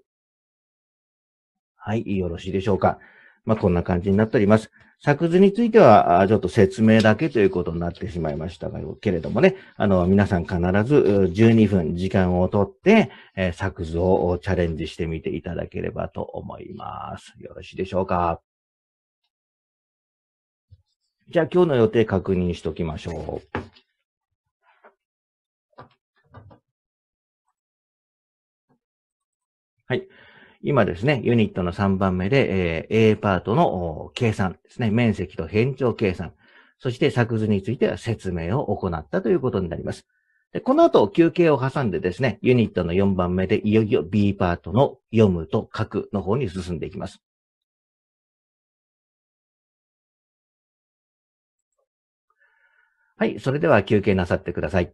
Speaker 2: はい、よろしいでしょうか。まあ、こんな感じになっております。作図については、ちょっと説明だけということになってしまいましたが、けれどもね、あの、皆さん必ず12分時間をとって、えー、作図をチャレンジしてみていただければと思います。よろしいでしょうか。
Speaker 1: じゃあ今日の予定確認しときましょう。
Speaker 2: はい。今ですね、ユニットの3番目で、えー、A パートの計算ですね、面積と変調計算、そして作図については説明を行ったということになります。でこの後休憩を挟んでですね、ユニットの4番目でいよいよ B パートの読むと書くの方に進んでいきます。
Speaker 3: はい、それでは休憩なさってください。